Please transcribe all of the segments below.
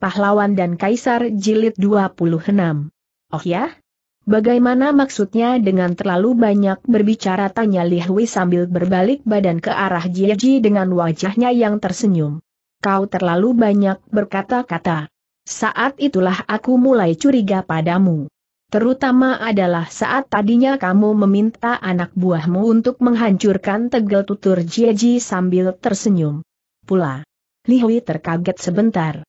Pahlawan dan Kaisar Jilid 26. Oh ya? Bagaimana maksudnya dengan terlalu banyak berbicara tanya Li Hui sambil berbalik badan ke arah Jie Ji dengan wajahnya yang tersenyum. Kau terlalu banyak berkata-kata. Saat itulah aku mulai curiga padamu. Terutama adalah saat tadinya kamu meminta anak buahmu untuk menghancurkan tegel tutur Jie Ji sambil tersenyum. Pula. Li Hui terkaget sebentar.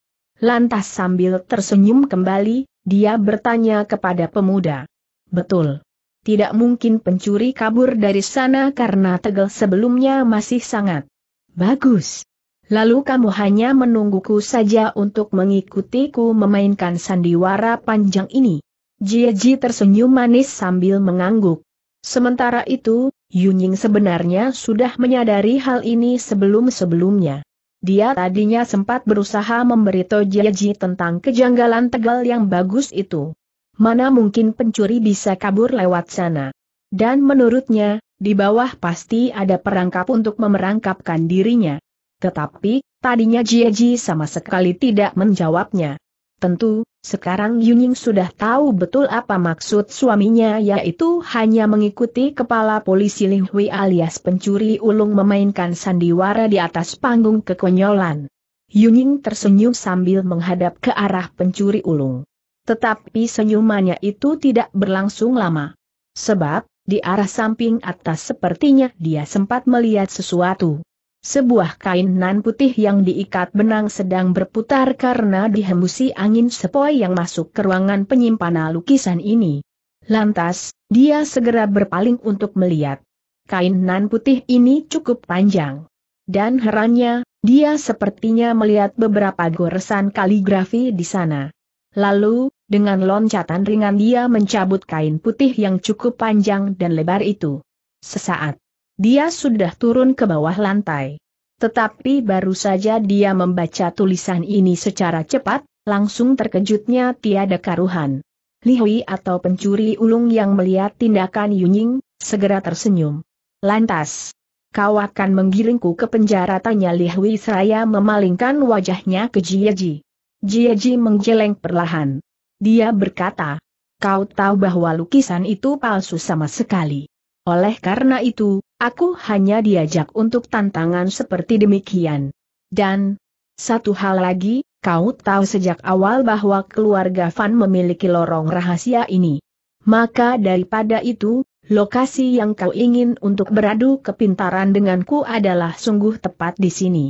Lantas sambil tersenyum kembali, dia bertanya kepada pemuda. Betul. Tidak mungkin pencuri kabur dari sana karena tegel sebelumnya masih sangat bagus. Lalu kamu hanya menungguku saja untuk mengikutiku memainkan sandiwara panjang ini. Jieji tersenyum manis sambil mengangguk. Sementara itu, Yunying sebenarnya sudah menyadari hal ini sebelum-sebelumnya. Dia tadinya sempat berusaha memberi Tojeji tentang kejanggalan Tegal yang bagus itu. Mana mungkin pencuri bisa kabur lewat sana. Dan menurutnya, di bawah pasti ada perangkap untuk memerangkapkan dirinya. Tetapi, tadinya Jiaji sama sekali tidak menjawabnya. Tentu, sekarang Yuning sudah tahu betul apa maksud suaminya yaitu hanya mengikuti kepala polisi Li Hui alias pencuri ulung memainkan sandiwara di atas panggung kekonyolan. Yuning tersenyum sambil menghadap ke arah pencuri ulung. Tetapi senyumannya itu tidak berlangsung lama. Sebab, di arah samping atas sepertinya dia sempat melihat sesuatu. Sebuah kain nan putih yang diikat benang sedang berputar karena dihembusi angin sepoi yang masuk ke ruangan penyimpanan lukisan ini. Lantas, dia segera berpaling untuk melihat. Kain nan putih ini cukup panjang. Dan herannya, dia sepertinya melihat beberapa goresan kaligrafi di sana. Lalu, dengan loncatan ringan dia mencabut kain putih yang cukup panjang dan lebar itu. Sesaat, dia sudah turun ke bawah lantai. Tetapi baru saja dia membaca tulisan ini secara cepat, langsung terkejutnya tiada karuhan. Li Hui atau pencuri ulung yang melihat tindakan Yunying, segera tersenyum. Lantas, kau akan menggiringku ke penjara tanya Li Hui. seraya memalingkan wajahnya ke Jiaji. Jiaji menggeleng perlahan. Dia berkata, kau tahu bahwa lukisan itu palsu sama sekali. Oleh karena itu, Aku hanya diajak untuk tantangan seperti demikian. Dan, satu hal lagi, kau tahu sejak awal bahwa keluarga Van memiliki lorong rahasia ini. Maka daripada itu, lokasi yang kau ingin untuk beradu kepintaran denganku adalah sungguh tepat di sini.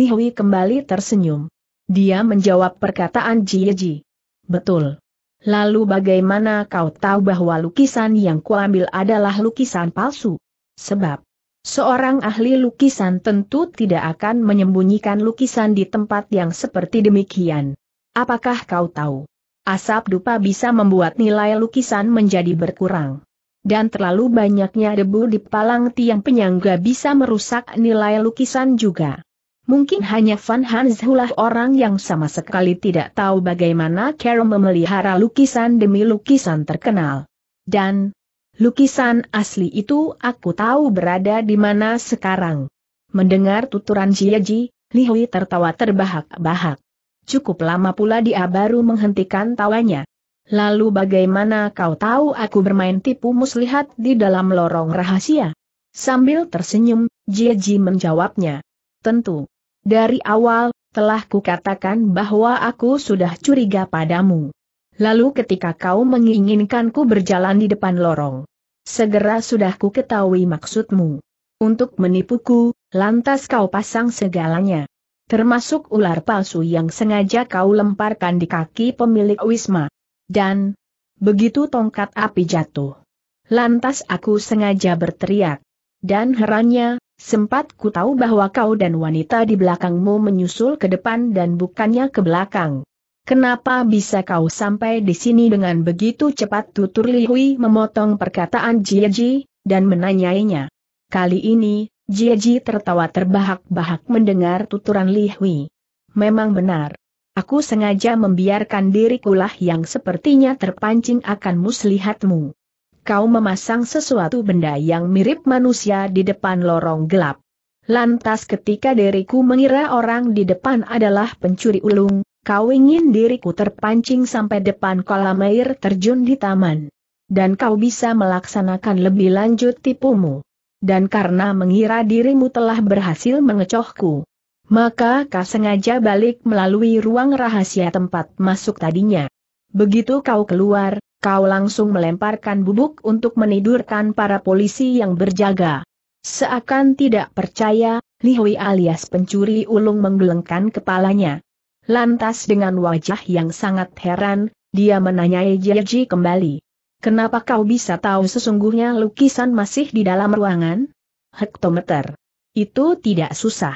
Li Hui kembali tersenyum. Dia menjawab perkataan Jieji. Betul. Lalu bagaimana kau tahu bahwa lukisan yang kuambil adalah lukisan palsu? Sebab, seorang ahli lukisan tentu tidak akan menyembunyikan lukisan di tempat yang seperti demikian. Apakah kau tahu? Asap dupa bisa membuat nilai lukisan menjadi berkurang. Dan terlalu banyaknya debu di palang tiang penyangga bisa merusak nilai lukisan juga. Mungkin hanya Van Hanzhulah orang yang sama sekali tidak tahu bagaimana Carol memelihara lukisan demi lukisan terkenal. Dan, Lukisan asli itu aku tahu berada di mana sekarang. Mendengar tuturan Jiaji, Li Hui tertawa terbahak-bahak. Cukup lama pula dia baru menghentikan tawanya. Lalu bagaimana kau tahu aku bermain tipu muslihat di dalam lorong rahasia? Sambil tersenyum, Jiaji menjawabnya. Tentu. Dari awal, telah kukatakan bahwa aku sudah curiga padamu. Lalu ketika kau menginginkanku berjalan di depan lorong, Segera sudah ku ketahui maksudmu. Untuk menipuku, lantas kau pasang segalanya. Termasuk ular palsu yang sengaja kau lemparkan di kaki pemilik Wisma. Dan, begitu tongkat api jatuh. Lantas aku sengaja berteriak. Dan herannya, sempat ku tahu bahwa kau dan wanita di belakangmu menyusul ke depan dan bukannya ke belakang. Kenapa bisa kau sampai di sini dengan begitu cepat tutur Li Hui memotong perkataan Jie Ji, dan menanyainya. Kali ini, Jie Ji tertawa terbahak-bahak mendengar tuturan Li Hui. Memang benar. Aku sengaja membiarkan dirikulah yang sepertinya terpancing akan muslihatmu. Kau memasang sesuatu benda yang mirip manusia di depan lorong gelap. Lantas ketika diriku mengira orang di depan adalah pencuri ulung, kau ingin diriku terpancing sampai depan kolam air terjun di taman. Dan kau bisa melaksanakan lebih lanjut tipumu. Dan karena mengira dirimu telah berhasil mengecohku, maka kau sengaja balik melalui ruang rahasia tempat masuk tadinya. Begitu kau keluar, kau langsung melemparkan bubuk untuk menidurkan para polisi yang berjaga. Seakan tidak percaya, Lihui alias pencuri ulung menggelengkan kepalanya. Lantas dengan wajah yang sangat heran, dia menanyai Jeji kembali. Kenapa kau bisa tahu sesungguhnya lukisan masih di dalam ruangan? Hektometer. Itu tidak susah.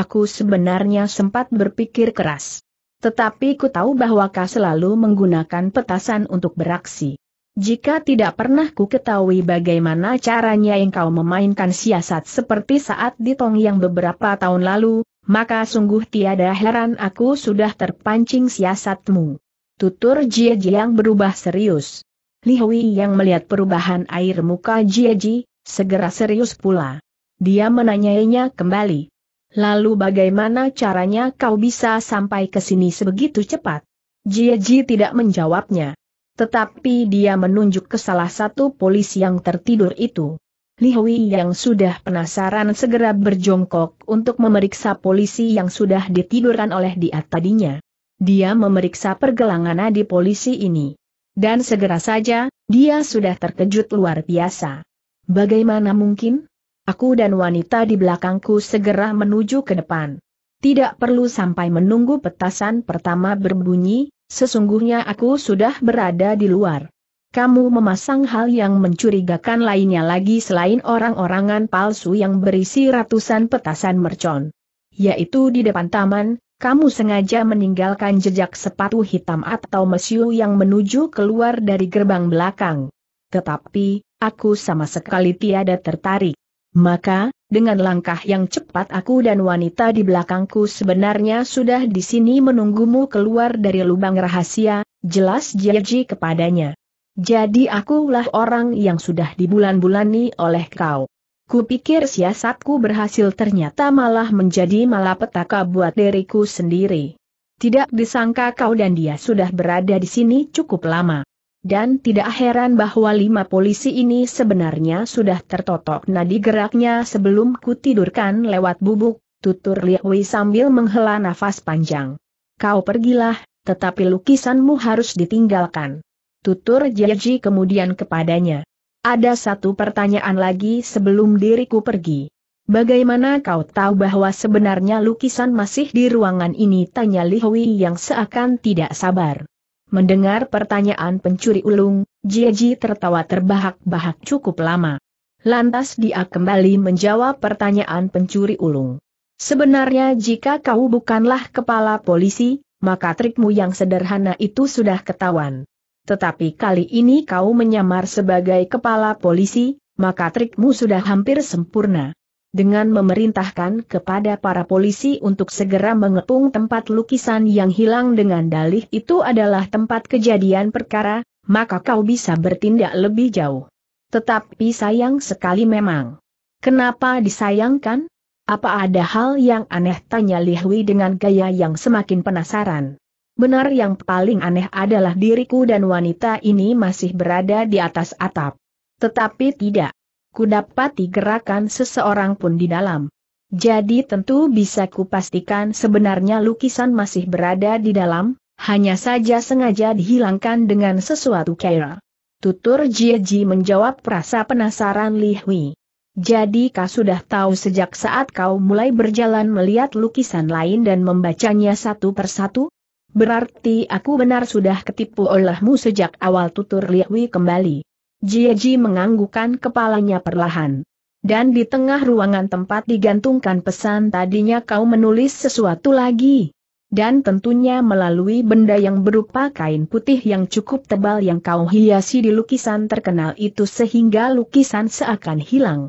Aku sebenarnya sempat berpikir keras. Tetapi ku tahu bahwa kau selalu menggunakan petasan untuk beraksi. Jika tidak pernah ku ketahui bagaimana caranya engkau memainkan siasat seperti saat di Tong yang beberapa tahun lalu, maka sungguh tiada heran aku sudah terpancing siasatmu. Tutur Jie Jiang berubah serius. Li Hui yang melihat perubahan air muka Jie Ji, segera serius pula. Dia menanyainya kembali. Lalu bagaimana caranya kau bisa sampai ke sini sebegitu cepat? Jie Ji tidak menjawabnya. Tetapi dia menunjuk ke salah satu polisi yang tertidur itu. Li Hui yang sudah penasaran segera berjongkok untuk memeriksa polisi yang sudah ditiduran oleh dia tadinya. Dia memeriksa pergelangan di polisi ini. Dan segera saja, dia sudah terkejut luar biasa. Bagaimana mungkin? Aku dan wanita di belakangku segera menuju ke depan. Tidak perlu sampai menunggu petasan pertama berbunyi, Sesungguhnya aku sudah berada di luar. Kamu memasang hal yang mencurigakan lainnya lagi selain orang-orangan palsu yang berisi ratusan petasan mercon. Yaitu di depan taman, kamu sengaja meninggalkan jejak sepatu hitam atau mesiu yang menuju keluar dari gerbang belakang. Tetapi, aku sama sekali tiada tertarik. Maka, dengan langkah yang cepat aku dan wanita di belakangku sebenarnya sudah di sini menunggumu keluar dari lubang rahasia, jelas Jaji kepadanya. Jadi akulah orang yang sudah dibulan-bulani oleh kau. Kupikir siasatku berhasil ternyata malah menjadi malapetaka buat diriku sendiri. Tidak disangka kau dan dia sudah berada di sini cukup lama. Dan tidak heran bahwa lima polisi ini sebenarnya sudah tertotok nadi geraknya sebelum kutidurkan lewat bubuk, tutur Liwi sambil menghela nafas panjang. Kau pergilah, tetapi lukisanmu harus ditinggalkan. Tutur Jiaji kemudian kepadanya. Ada satu pertanyaan lagi sebelum diriku pergi. Bagaimana kau tahu bahwa sebenarnya lukisan masih di ruangan ini? Tanya Lihui yang seakan tidak sabar. Mendengar pertanyaan pencuri ulung, Jieji tertawa terbahak-bahak cukup lama. Lantas dia kembali menjawab pertanyaan pencuri ulung. Sebenarnya jika kau bukanlah kepala polisi, maka trikmu yang sederhana itu sudah ketahuan. Tetapi kali ini kau menyamar sebagai kepala polisi, maka trikmu sudah hampir sempurna dengan memerintahkan kepada para polisi untuk segera mengepung tempat lukisan yang hilang dengan dalih itu adalah tempat kejadian perkara, maka kau bisa bertindak lebih jauh. Tetapi sayang sekali memang. Kenapa disayangkan? Apa ada hal yang aneh tanya Lihwi dengan gaya yang semakin penasaran. Benar yang paling aneh adalah diriku dan wanita ini masih berada di atas atap. Tetapi tidak ku gerakan seseorang pun di dalam. Jadi tentu bisa kupastikan sebenarnya lukisan masih berada di dalam, hanya saja sengaja dihilangkan dengan sesuatu kera. Tutur Jieji menjawab rasa penasaran Li Hui. Jadi kau sudah tahu sejak saat kau mulai berjalan melihat lukisan lain dan membacanya satu persatu? Berarti aku benar sudah ketipu olehmu sejak awal tutur Li Hui kembali. Jieji menganggukkan kepalanya perlahan. Dan di tengah ruangan tempat digantungkan pesan tadinya kau menulis sesuatu lagi. Dan tentunya melalui benda yang berupa kain putih yang cukup tebal yang kau hiasi di lukisan terkenal itu sehingga lukisan seakan hilang.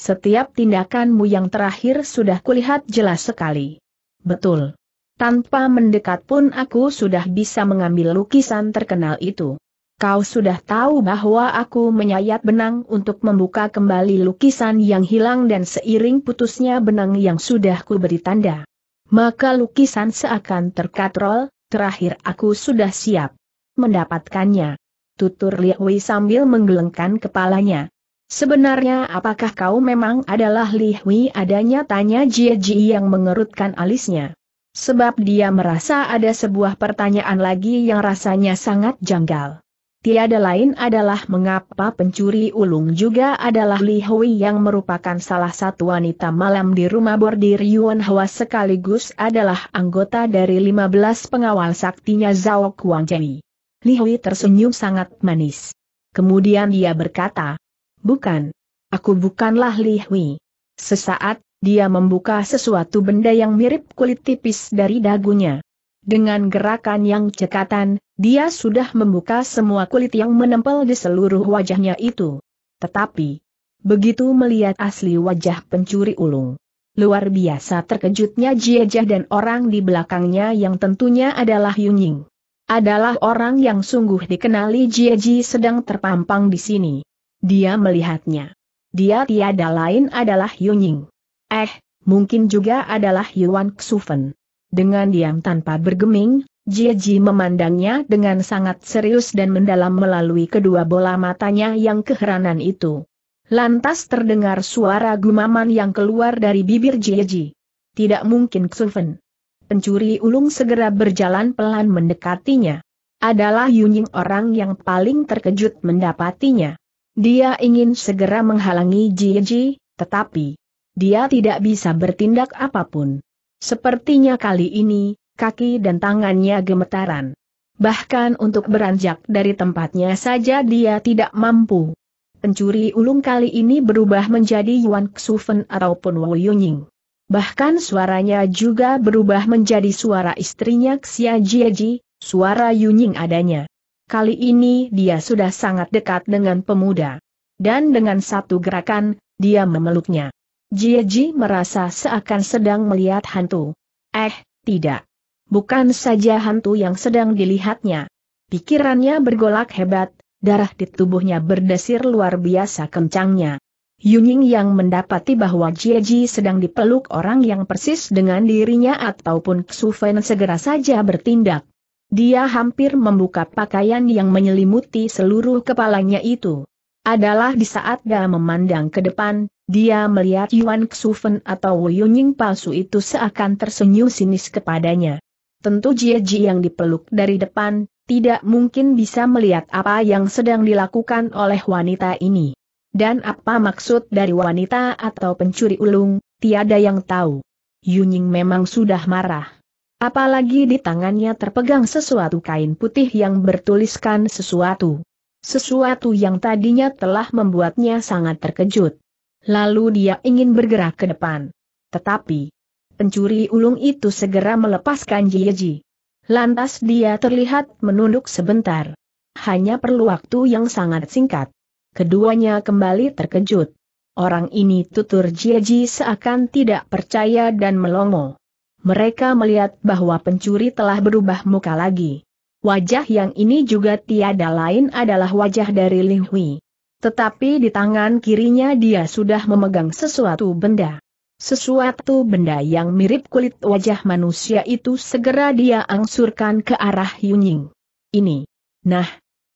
Setiap tindakanmu yang terakhir sudah kulihat jelas sekali. Betul. Tanpa mendekat pun aku sudah bisa mengambil lukisan terkenal itu. Kau sudah tahu bahwa aku menyayat benang untuk membuka kembali lukisan yang hilang dan seiring putusnya benang yang sudah ku beri tanda. Maka lukisan seakan terkatrol, terakhir aku sudah siap mendapatkannya. Tutur Li Hui sambil menggelengkan kepalanya. Sebenarnya apakah kau memang adalah Li Hui? adanya tanya Jie Ji yang mengerutkan alisnya. Sebab dia merasa ada sebuah pertanyaan lagi yang rasanya sangat janggal. Tiada lain adalah mengapa pencuri ulung juga adalah Li Hui yang merupakan salah satu wanita malam di rumah bordir Yuan Hua sekaligus adalah anggota dari 15 pengawal saktinya Zhao Kuang Cheng. Li Hui tersenyum sangat manis. Kemudian dia berkata, Bukan. Aku bukanlah Li Hui. Sesaat, dia membuka sesuatu benda yang mirip kulit tipis dari dagunya. Dengan gerakan yang cekatan, dia sudah membuka semua kulit yang menempel di seluruh wajahnya itu. Tetapi, begitu melihat asli wajah pencuri ulung, luar biasa terkejutnya Jiejah dan orang di belakangnya yang tentunya adalah Yunying. Adalah orang yang sungguh dikenali Jieji sedang terpampang di sini. Dia melihatnya. Dia tiada lain adalah Yunying. Eh, mungkin juga adalah Yuan Xufen. Dengan diam tanpa bergeming, Jieji memandangnya dengan sangat serius dan mendalam melalui kedua bola matanya yang keheranan itu. Lantas terdengar suara gumaman yang keluar dari bibir Jieji. Tidak mungkin Xuven. Pencuri ulung segera berjalan pelan mendekatinya. Adalah Yunying orang yang paling terkejut mendapatinya. Dia ingin segera menghalangi Jieji, tetapi dia tidak bisa bertindak apapun. Sepertinya kali ini, kaki dan tangannya gemetaran. Bahkan untuk beranjak dari tempatnya saja dia tidak mampu. Pencuri ulung kali ini berubah menjadi Yuan Xufen ataupun Wu Yunying. Bahkan suaranya juga berubah menjadi suara istrinya Xia Jieji, suara Yunying adanya. Kali ini dia sudah sangat dekat dengan pemuda. Dan dengan satu gerakan, dia memeluknya. Ji merasa seakan sedang melihat hantu. Eh, tidak. Bukan saja hantu yang sedang dilihatnya. Pikirannya bergolak hebat, darah di tubuhnya berdesir luar biasa kencangnya. Yuning yang mendapati bahwa Ji sedang dipeluk orang yang persis dengan dirinya ataupun Fen segera saja bertindak. Dia hampir membuka pakaian yang menyelimuti seluruh kepalanya itu. Adalah di saat dia memandang ke depan, dia melihat Yuan Xufen atau Yunying palsu itu seakan tersenyum sinis kepadanya. Tentu Jie Ji yang dipeluk dari depan, tidak mungkin bisa melihat apa yang sedang dilakukan oleh wanita ini. Dan apa maksud dari wanita atau pencuri ulung, tiada yang tahu. Yunying memang sudah marah. Apalagi di tangannya terpegang sesuatu kain putih yang bertuliskan sesuatu. Sesuatu yang tadinya telah membuatnya sangat terkejut. Lalu dia ingin bergerak ke depan. Tetapi, pencuri ulung itu segera melepaskan Jieji. Lantas dia terlihat menunduk sebentar. Hanya perlu waktu yang sangat singkat. Keduanya kembali terkejut. Orang ini tutur Jieji seakan tidak percaya dan melongo. Mereka melihat bahwa pencuri telah berubah muka lagi. Wajah yang ini juga tiada lain adalah wajah dari Li Hui. Tetapi di tangan kirinya dia sudah memegang sesuatu benda. Sesuatu benda yang mirip kulit wajah manusia itu segera dia angsurkan ke arah Yunying. Ini. Nah,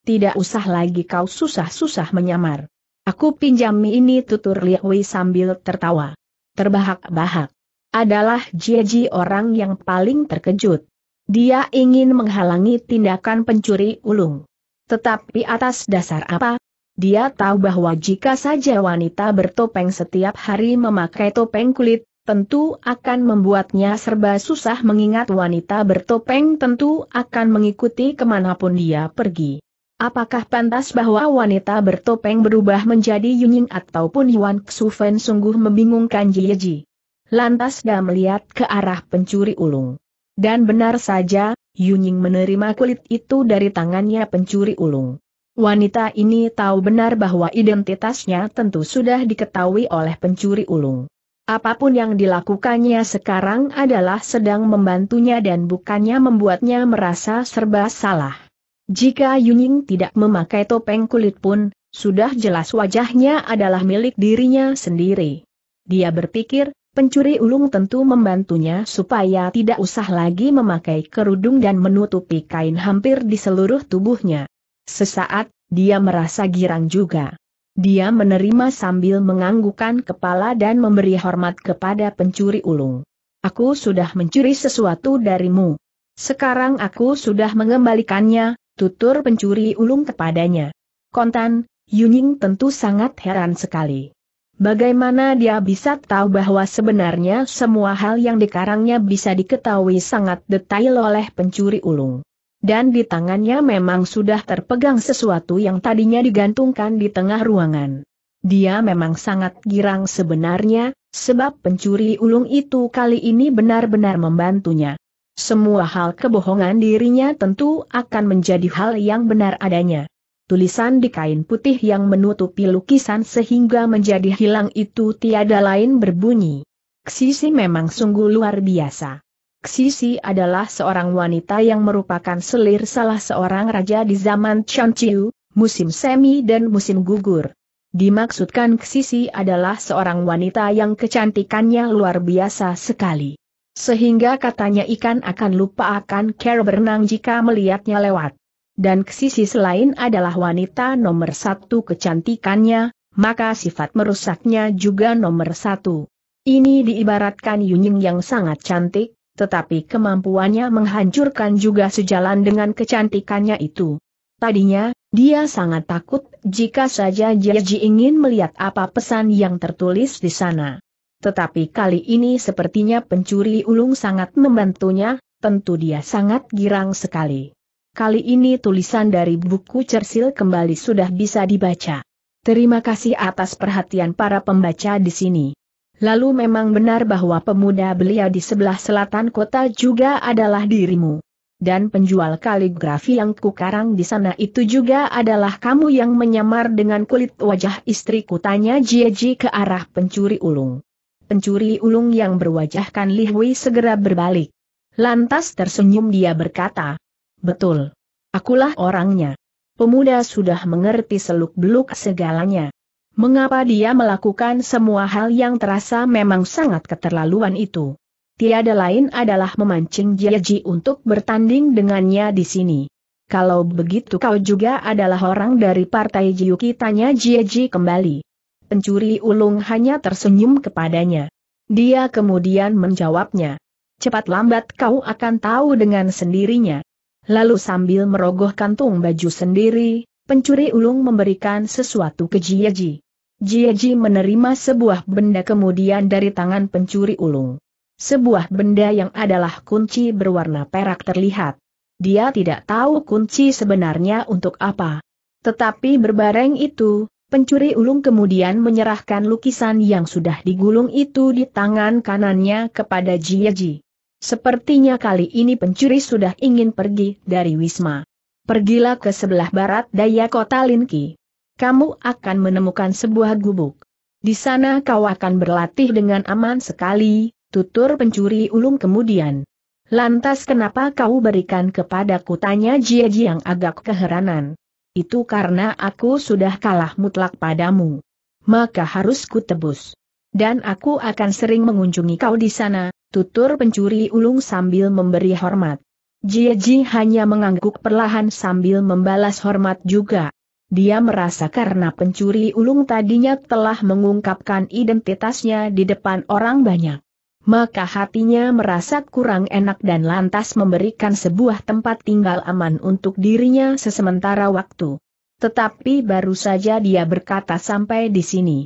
tidak usah lagi kau susah-susah menyamar. Aku pinjami ini tutur Liwei sambil tertawa. Terbahak-bahak. Adalah Jieji orang yang paling terkejut. Dia ingin menghalangi tindakan pencuri ulung. Tetapi atas dasar apa, dia tahu bahwa jika saja wanita bertopeng setiap hari memakai topeng kulit, tentu akan membuatnya serba susah mengingat wanita bertopeng tentu akan mengikuti kemanapun dia pergi. Apakah pantas bahwa wanita bertopeng berubah menjadi Yunying ataupun Yuan Xufen sungguh membingungkan Jieji? Lantas dia melihat ke arah pencuri ulung. Dan benar saja, Yunying menerima kulit itu dari tangannya pencuri ulung. Wanita ini tahu benar bahwa identitasnya tentu sudah diketahui oleh pencuri ulung. Apapun yang dilakukannya sekarang adalah sedang membantunya dan bukannya membuatnya merasa serba salah. Jika Yuning tidak memakai topeng kulit pun, sudah jelas wajahnya adalah milik dirinya sendiri. Dia berpikir, pencuri ulung tentu membantunya supaya tidak usah lagi memakai kerudung dan menutupi kain hampir di seluruh tubuhnya. Sesaat, dia merasa girang juga. Dia menerima sambil menganggukkan kepala dan memberi hormat kepada pencuri ulung. Aku sudah mencuri sesuatu darimu. Sekarang aku sudah mengembalikannya, tutur pencuri ulung kepadanya. Kontan, Yuning tentu sangat heran sekali. Bagaimana dia bisa tahu bahwa sebenarnya semua hal yang dikarangnya bisa diketahui sangat detail oleh pencuri ulung dan di tangannya memang sudah terpegang sesuatu yang tadinya digantungkan di tengah ruangan. Dia memang sangat girang sebenarnya, sebab pencuri ulung itu kali ini benar-benar membantunya. Semua hal kebohongan dirinya tentu akan menjadi hal yang benar adanya. Tulisan di kain putih yang menutupi lukisan sehingga menjadi hilang itu tiada lain berbunyi. Ksisi memang sungguh luar biasa. Xisi adalah seorang wanita yang merupakan selir salah seorang raja di zaman Chonchiu, musim semi dan musim gugur. Dimaksudkan Xisi adalah seorang wanita yang kecantikannya luar biasa sekali. Sehingga katanya ikan akan lupa akan care berenang jika melihatnya lewat. Dan Xisi selain adalah wanita nomor satu kecantikannya, maka sifat merusaknya juga nomor satu. Ini diibaratkan Yunying yang sangat cantik, tetapi kemampuannya menghancurkan juga sejalan dengan kecantikannya itu. Tadinya, dia sangat takut jika saja Jiaji ingin melihat apa pesan yang tertulis di sana. Tetapi kali ini sepertinya pencuri ulung sangat membantunya, tentu dia sangat girang sekali. Kali ini tulisan dari buku Cersil kembali sudah bisa dibaca. Terima kasih atas perhatian para pembaca di sini. Lalu memang benar bahwa pemuda belia di sebelah selatan kota juga adalah dirimu. Dan penjual kaligrafi yang kukarang di sana itu juga adalah kamu yang menyamar dengan kulit wajah istriku tanya Jieji ke arah pencuri ulung. Pencuri ulung yang berwajahkan Hui segera berbalik. Lantas tersenyum dia berkata, Betul. Akulah orangnya. Pemuda sudah mengerti seluk-beluk segalanya. Mengapa dia melakukan semua hal yang terasa memang sangat keterlaluan itu? Tiada lain adalah memancing Jieji untuk bertanding dengannya di sini. Kalau begitu kau juga adalah orang dari partai Jiuki tanya Jieji kembali. Pencuri ulung hanya tersenyum kepadanya. Dia kemudian menjawabnya. Cepat lambat kau akan tahu dengan sendirinya. Lalu sambil merogoh kantung baju sendiri, pencuri ulung memberikan sesuatu ke Jiaji. Jieji menerima sebuah benda kemudian dari tangan pencuri ulung. Sebuah benda yang adalah kunci berwarna perak terlihat. Dia tidak tahu kunci sebenarnya untuk apa. Tetapi berbareng itu, pencuri ulung kemudian menyerahkan lukisan yang sudah digulung itu di tangan kanannya kepada Jieji. Sepertinya kali ini pencuri sudah ingin pergi dari Wisma. Pergilah ke sebelah barat daya kota Linki kamu akan menemukan sebuah gubuk. Di sana kau akan berlatih dengan aman sekali, tutur pencuri ulung kemudian. Lantas kenapa kau berikan kepadaku tanya Jie yang agak keheranan. Itu karena aku sudah kalah mutlak padamu. Maka harus kutebus. Dan aku akan sering mengunjungi kau di sana, tutur pencuri ulung sambil memberi hormat. Jie hanya mengangguk perlahan sambil membalas hormat juga. Dia merasa karena pencuri ulung tadinya telah mengungkapkan identitasnya di depan orang banyak. Maka hatinya merasa kurang enak dan lantas memberikan sebuah tempat tinggal aman untuk dirinya sesementara waktu. Tetapi baru saja dia berkata sampai di sini.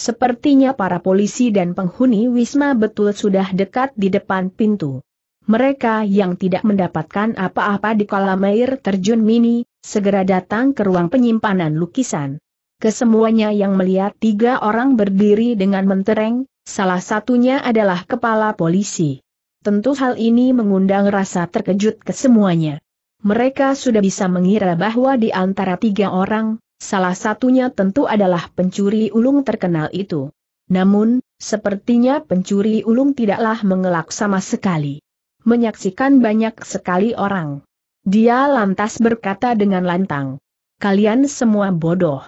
Sepertinya para polisi dan penghuni Wisma betul sudah dekat di depan pintu. Mereka yang tidak mendapatkan apa-apa di kolam air terjun mini, segera datang ke ruang penyimpanan lukisan. Kesemuanya yang melihat tiga orang berdiri dengan mentereng, salah satunya adalah kepala polisi. Tentu hal ini mengundang rasa terkejut kesemuanya. Mereka sudah bisa mengira bahwa di antara tiga orang, salah satunya tentu adalah pencuri ulung terkenal itu. Namun, sepertinya pencuri ulung tidaklah mengelak sama sekali. Menyaksikan banyak sekali orang. Dia lantas berkata dengan lantang. Kalian semua bodoh.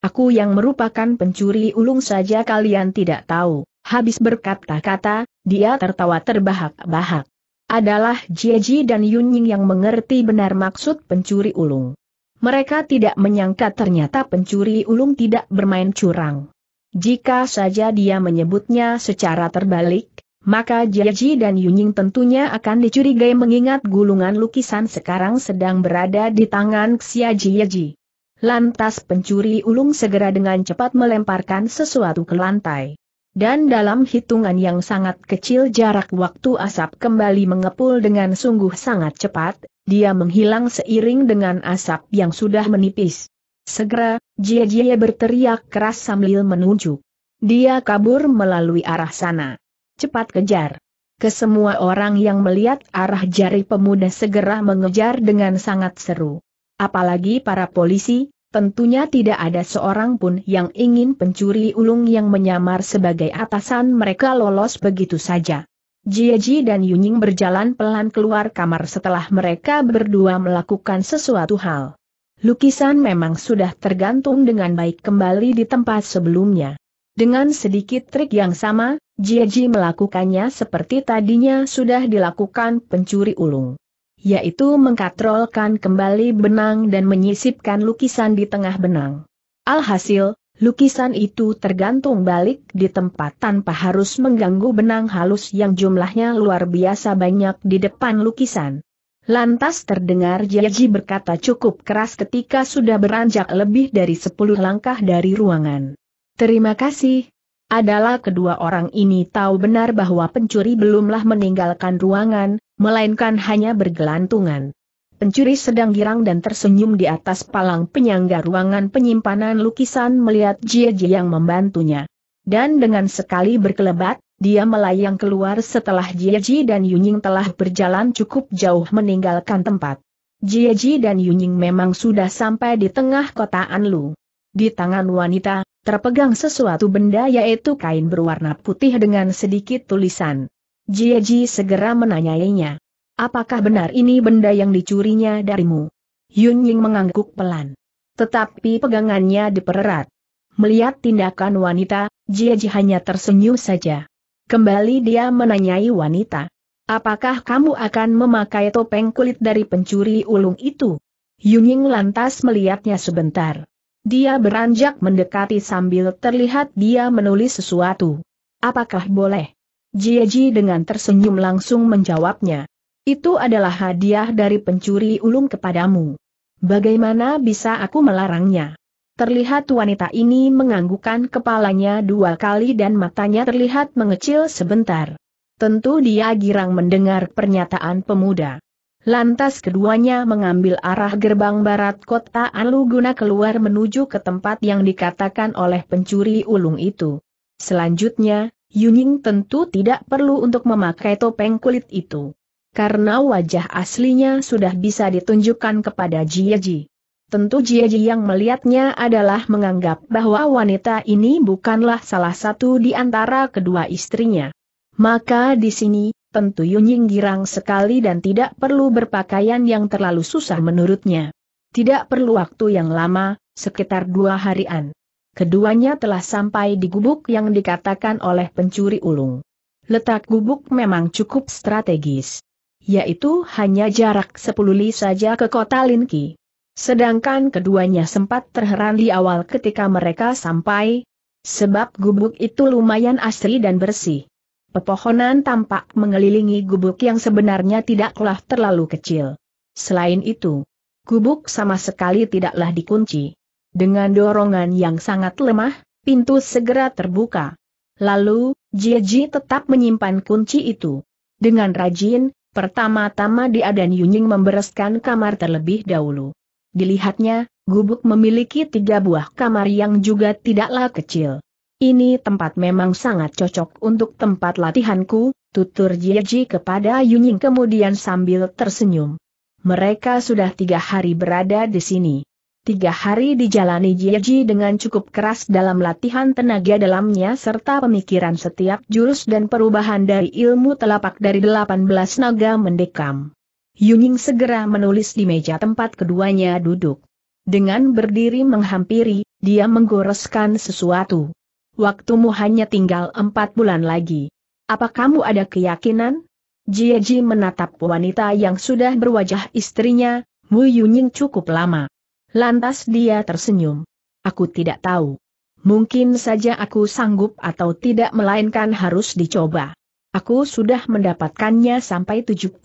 Aku yang merupakan pencuri ulung saja kalian tidak tahu. Habis berkata-kata, dia tertawa terbahak-bahak. Adalah Jieji dan Yunying yang mengerti benar maksud pencuri ulung. Mereka tidak menyangka ternyata pencuri ulung tidak bermain curang. Jika saja dia menyebutnya secara terbalik, maka Jiaji dan Yunying tentunya akan dicurigai mengingat gulungan lukisan sekarang sedang berada di tangan Xia Jiaji. Lantas pencuri ulung segera dengan cepat melemparkan sesuatu ke lantai. Dan dalam hitungan yang sangat kecil jarak waktu asap kembali mengepul dengan sungguh sangat cepat, dia menghilang seiring dengan asap yang sudah menipis. Segera, Jiajia berteriak keras sambil menunjuk. Dia kabur melalui arah sana cepat kejar. Kesemua orang yang melihat arah jari pemuda segera mengejar dengan sangat seru. Apalagi para polisi, tentunya tidak ada seorang pun yang ingin pencuri ulung yang menyamar sebagai atasan mereka lolos begitu saja. Jieji dan Yuning berjalan pelan keluar kamar setelah mereka berdua melakukan sesuatu hal. Lukisan memang sudah tergantung dengan baik kembali di tempat sebelumnya. Dengan sedikit trik yang sama, Jieji melakukannya seperti tadinya sudah dilakukan pencuri ulung. Yaitu mengkatrolkan kembali benang dan menyisipkan lukisan di tengah benang. Alhasil, lukisan itu tergantung balik di tempat tanpa harus mengganggu benang halus yang jumlahnya luar biasa banyak di depan lukisan. Lantas terdengar Jaji berkata cukup keras ketika sudah beranjak lebih dari 10 langkah dari ruangan. Terima kasih. Adalah kedua orang ini tahu benar bahwa pencuri belumlah meninggalkan ruangan, melainkan hanya bergelantungan. Pencuri sedang girang dan tersenyum di atas palang penyangga ruangan penyimpanan lukisan melihat Jie Jie yang membantunya. Dan dengan sekali berkelebat, dia melayang keluar setelah Jie Jie dan Yunying telah berjalan cukup jauh meninggalkan tempat. Jie Jie dan Yunying memang sudah sampai di tengah kota Anlu. Di tangan wanita, terpegang sesuatu benda yaitu kain berwarna putih dengan sedikit tulisan. Jieji segera menanyainya. Apakah benar ini benda yang dicurinya darimu? Yun Ying mengangguk pelan. Tetapi pegangannya dipererat. Melihat tindakan wanita, Jieji hanya tersenyum saja. Kembali dia menanyai wanita. Apakah kamu akan memakai topeng kulit dari pencuri ulung itu? Yun Ying lantas melihatnya sebentar. Dia beranjak mendekati sambil terlihat dia menulis sesuatu. Apakah boleh? Jieji dengan tersenyum langsung menjawabnya. Itu adalah hadiah dari pencuri ulung kepadamu. Bagaimana bisa aku melarangnya? Terlihat wanita ini menganggukkan kepalanya dua kali dan matanya terlihat mengecil sebentar. Tentu dia girang mendengar pernyataan pemuda. Lantas keduanya mengambil arah gerbang barat kota Aluguna keluar menuju ke tempat yang dikatakan oleh pencuri ulung itu. Selanjutnya, Yuning tentu tidak perlu untuk memakai topeng kulit itu. Karena wajah aslinya sudah bisa ditunjukkan kepada Jieji. Tentu Jieji yang melihatnya adalah menganggap bahwa wanita ini bukanlah salah satu di antara kedua istrinya. Maka di sini, tentu Yunying girang sekali dan tidak perlu berpakaian yang terlalu susah menurutnya. Tidak perlu waktu yang lama, sekitar dua harian. Keduanya telah sampai di gubuk yang dikatakan oleh pencuri ulung. Letak gubuk memang cukup strategis. Yaitu hanya jarak 10 li saja ke kota Linki. Sedangkan keduanya sempat terheran di awal ketika mereka sampai, sebab gubuk itu lumayan asri dan bersih pepohonan tampak mengelilingi gubuk yang sebenarnya tidaklah terlalu kecil. Selain itu, gubuk sama sekali tidaklah dikunci. Dengan dorongan yang sangat lemah, pintu segera terbuka. Lalu, Jiji tetap menyimpan kunci itu. Dengan rajin, pertama-tama dia dan Yunying membereskan kamar terlebih dahulu. Dilihatnya, gubuk memiliki tiga buah kamar yang juga tidaklah kecil. Ini tempat memang sangat cocok untuk tempat latihanku, tutur Jieji kepada Yunying kemudian sambil tersenyum. Mereka sudah tiga hari berada di sini. Tiga hari dijalani Jieji dengan cukup keras dalam latihan tenaga dalamnya serta pemikiran setiap jurus dan perubahan dari ilmu telapak dari delapan belas naga mendekam. Yunying segera menulis di meja tempat keduanya duduk. Dengan berdiri menghampiri, dia menggoreskan sesuatu waktumu hanya tinggal empat bulan lagi. Apa kamu ada keyakinan? Jieji menatap wanita yang sudah berwajah istrinya, Mu Yunying cukup lama. Lantas dia tersenyum. Aku tidak tahu. Mungkin saja aku sanggup atau tidak melainkan harus dicoba. Aku sudah mendapatkannya sampai 72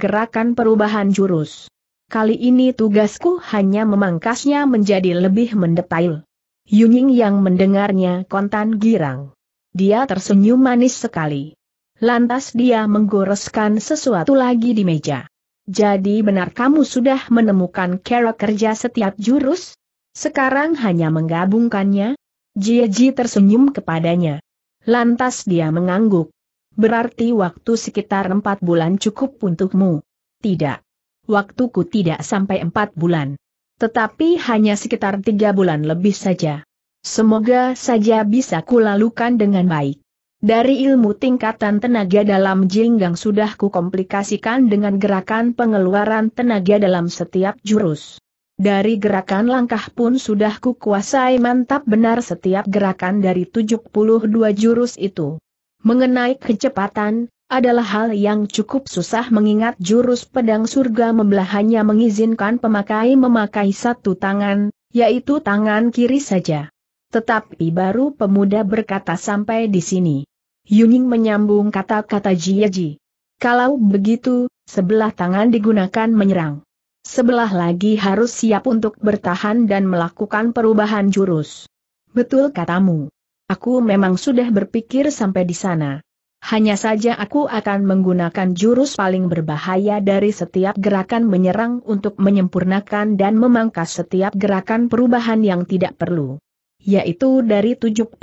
gerakan perubahan jurus. Kali ini tugasku hanya memangkasnya menjadi lebih mendetail. Yunying yang mendengarnya kontan girang. Dia tersenyum manis sekali. Lantas dia menggoreskan sesuatu lagi di meja. Jadi benar kamu sudah menemukan cara kerja setiap jurus? Sekarang hanya menggabungkannya? Jieji tersenyum kepadanya. Lantas dia mengangguk. Berarti waktu sekitar empat bulan cukup untukmu. Tidak. Waktuku tidak sampai empat bulan. Tetapi hanya sekitar tiga bulan lebih saja. Semoga saja bisa kulalukan dengan baik. Dari ilmu tingkatan tenaga dalam jinggang sudah kukomplikasikan dengan gerakan pengeluaran tenaga dalam setiap jurus. Dari gerakan langkah pun sudah kukuasai mantap benar setiap gerakan dari 72 jurus itu. Mengenai kecepatan, adalah hal yang cukup susah mengingat jurus pedang surga membelahnya mengizinkan pemakai memakai satu tangan, yaitu tangan kiri saja. Tetapi baru pemuda berkata sampai di sini. Yuning menyambung kata-kata Jiaji. Kalau begitu, sebelah tangan digunakan menyerang. Sebelah lagi harus siap untuk bertahan dan melakukan perubahan jurus. Betul katamu. Aku memang sudah berpikir sampai di sana. Hanya saja aku akan menggunakan jurus paling berbahaya dari setiap gerakan menyerang untuk menyempurnakan dan memangkas setiap gerakan perubahan yang tidak perlu. Yaitu dari 72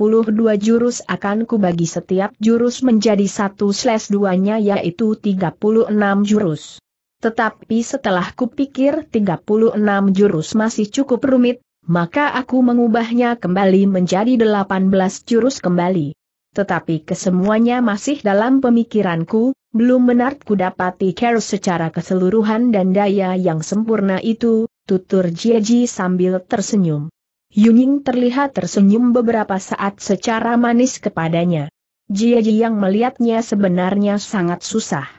jurus akan kubagi setiap jurus menjadi 1 slash 2-nya yaitu 36 jurus. Tetapi setelah kupikir 36 jurus masih cukup rumit, maka aku mengubahnya kembali menjadi 18 jurus kembali tetapi kesemuanya masih dalam pemikiranku, belum ku dapati care secara keseluruhan dan daya yang sempurna itu, tutur Jieji sambil tersenyum. Yuning terlihat tersenyum beberapa saat secara manis kepadanya. Jieji yang melihatnya sebenarnya sangat susah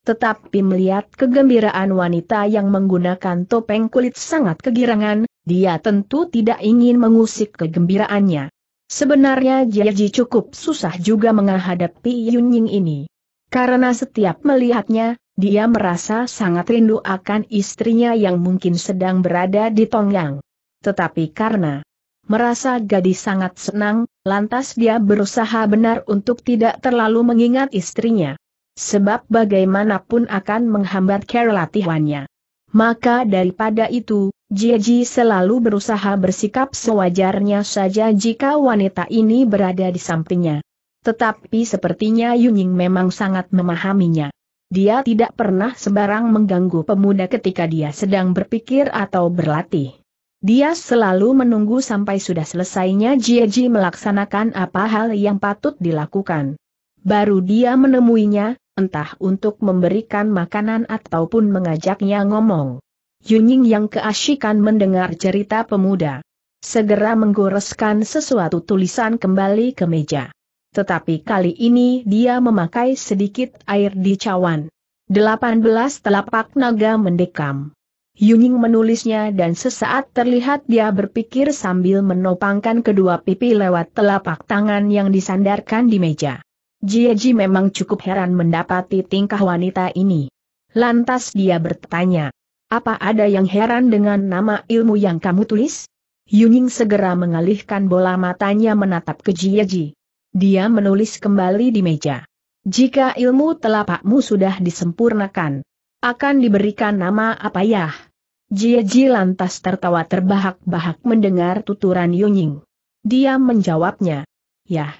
tetapi melihat kegembiraan wanita yang menggunakan topeng kulit sangat kegirangan, dia tentu tidak ingin mengusik kegembiraannya. Sebenarnya Jaji cukup susah juga menghadapi Yun Ying ini. Karena setiap melihatnya, dia merasa sangat rindu akan istrinya yang mungkin sedang berada di Tongyang. Tetapi karena merasa gadis sangat senang, lantas dia berusaha benar untuk tidak terlalu mengingat istrinya. Sebab bagaimanapun akan menghambat kerelatihannya. latihannya. Maka daripada itu, Jiji selalu berusaha bersikap sewajarnya saja jika wanita ini berada di sampingnya. Tetapi sepertinya Yunying memang sangat memahaminya. Dia tidak pernah sembarang mengganggu pemuda ketika dia sedang berpikir atau berlatih. Dia selalu menunggu sampai sudah selesainya Jiji melaksanakan apa hal yang patut dilakukan. Baru dia menemuinya, entah untuk memberikan makanan ataupun mengajaknya ngomong. Yunying yang keasyikan mendengar cerita pemuda. Segera menggoreskan sesuatu tulisan kembali ke meja. Tetapi kali ini dia memakai sedikit air di cawan. 18 telapak naga mendekam. Yunying menulisnya dan sesaat terlihat dia berpikir sambil menopangkan kedua pipi lewat telapak tangan yang disandarkan di meja. Jieji memang cukup heran mendapati tingkah wanita ini. Lantas dia bertanya, apa ada yang heran dengan nama ilmu yang kamu tulis? Yuning segera mengalihkan bola matanya menatap ke Jiaji. Dia menulis kembali di meja. Jika ilmu telapakmu sudah disempurnakan, akan diberikan nama apa ya? Jiaji lantas tertawa terbahak-bahak mendengar tuturan Yuning. Dia menjawabnya, ya.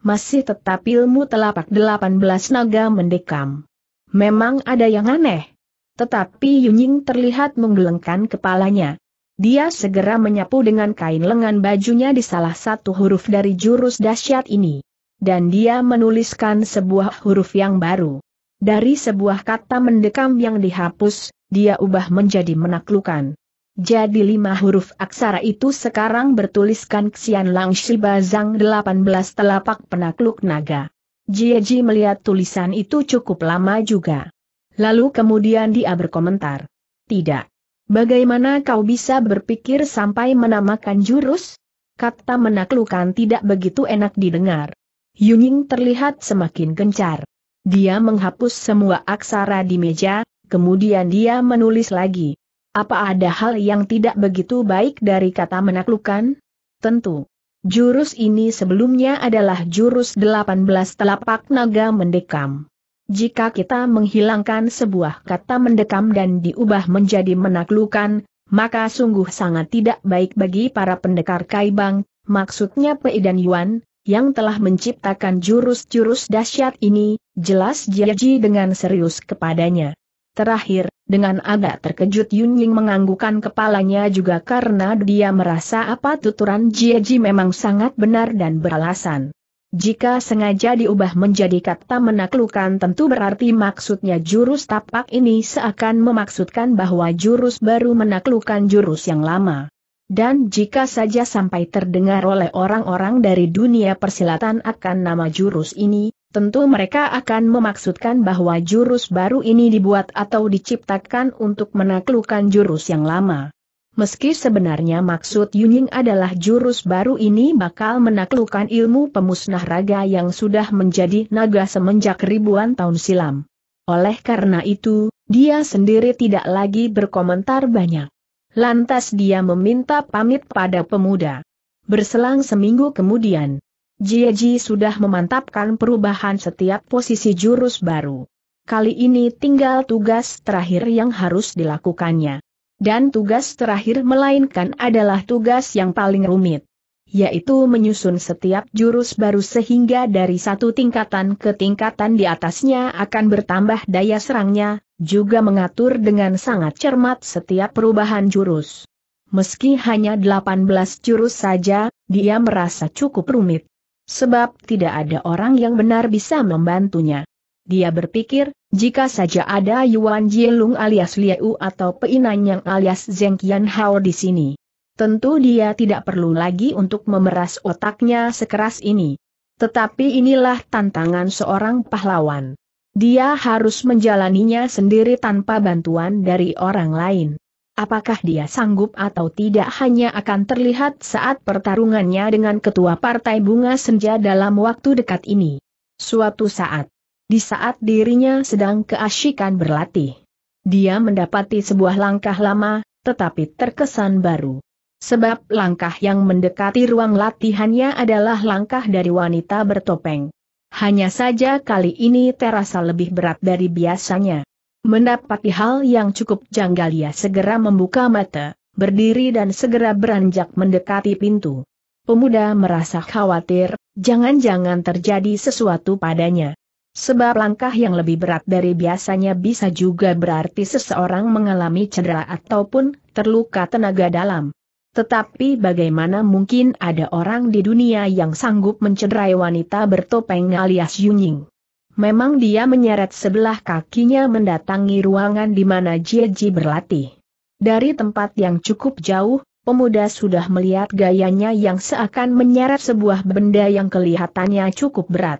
Masih tetap ilmu telapak 18 naga mendekam. Memang ada yang aneh. Tetapi Yunying terlihat menggelengkan kepalanya. Dia segera menyapu dengan kain lengan bajunya di salah satu huruf dari jurus dahsyat ini. Dan dia menuliskan sebuah huruf yang baru. Dari sebuah kata mendekam yang dihapus, dia ubah menjadi menaklukan. Jadi lima huruf aksara itu sekarang bertuliskan Xian Lang Shiba Zhang 18 telapak penakluk naga. Jieji melihat tulisan itu cukup lama juga. Lalu kemudian dia berkomentar. Tidak. Bagaimana kau bisa berpikir sampai menamakan jurus? Kata menaklukkan tidak begitu enak didengar. Yuning terlihat semakin gencar. Dia menghapus semua aksara di meja, kemudian dia menulis lagi. Apa ada hal yang tidak begitu baik dari kata menaklukkan? Tentu. Jurus ini sebelumnya adalah jurus 18 telapak naga mendekam. Jika kita menghilangkan sebuah kata mendekam dan diubah menjadi menaklukkan, maka sungguh sangat tidak baik bagi para pendekar Kaibang, maksudnya Pei dan Yuan, yang telah menciptakan jurus-jurus dahsyat ini, jelas Jiaji dengan serius kepadanya. Terakhir, dengan agak terkejut Yun Ying menganggukkan kepalanya juga karena dia merasa apa tuturan Jiaji memang sangat benar dan beralasan. Jika sengaja diubah menjadi kata menaklukkan tentu berarti maksudnya jurus tapak ini seakan memaksudkan bahwa jurus baru menaklukkan jurus yang lama. Dan jika saja sampai terdengar oleh orang-orang dari dunia persilatan akan nama jurus ini, tentu mereka akan memaksudkan bahwa jurus baru ini dibuat atau diciptakan untuk menaklukkan jurus yang lama. Meski sebenarnya maksud Yunying adalah jurus baru ini bakal menaklukkan ilmu pemusnah raga yang sudah menjadi naga semenjak ribuan tahun silam. Oleh karena itu, dia sendiri tidak lagi berkomentar banyak. Lantas dia meminta pamit pada pemuda. Berselang seminggu kemudian, Jiaji sudah memantapkan perubahan setiap posisi jurus baru. Kali ini tinggal tugas terakhir yang harus dilakukannya dan tugas terakhir melainkan adalah tugas yang paling rumit yaitu menyusun setiap jurus baru sehingga dari satu tingkatan ke tingkatan di atasnya akan bertambah daya serangnya, juga mengatur dengan sangat cermat setiap perubahan jurus. Meski hanya 18 jurus saja, dia merasa cukup rumit. Sebab tidak ada orang yang benar bisa membantunya. Dia berpikir, jika saja ada Yuan Jielung alias Liu atau Peinan yang alias Zeng Qian Hao di sini. Tentu dia tidak perlu lagi untuk memeras otaknya sekeras ini. Tetapi inilah tantangan seorang pahlawan. Dia harus menjalaninya sendiri tanpa bantuan dari orang lain. Apakah dia sanggup atau tidak hanya akan terlihat saat pertarungannya dengan ketua Partai Bunga Senja dalam waktu dekat ini. Suatu saat, di saat dirinya sedang keasyikan berlatih, dia mendapati sebuah langkah lama, tetapi terkesan baru. Sebab langkah yang mendekati ruang latihannya adalah langkah dari wanita bertopeng. Hanya saja kali ini terasa lebih berat dari biasanya. Mendapati hal yang cukup janggal ia segera membuka mata, berdiri dan segera beranjak mendekati pintu. Pemuda merasa khawatir, jangan-jangan terjadi sesuatu padanya. Sebab langkah yang lebih berat dari biasanya bisa juga berarti seseorang mengalami cedera ataupun terluka tenaga dalam. Tetapi bagaimana mungkin ada orang di dunia yang sanggup mencederai wanita bertopeng alias Yunying? Memang dia menyeret sebelah kakinya mendatangi ruangan di mana Jieji berlatih. Dari tempat yang cukup jauh, pemuda sudah melihat gayanya yang seakan menyeret sebuah benda yang kelihatannya cukup berat.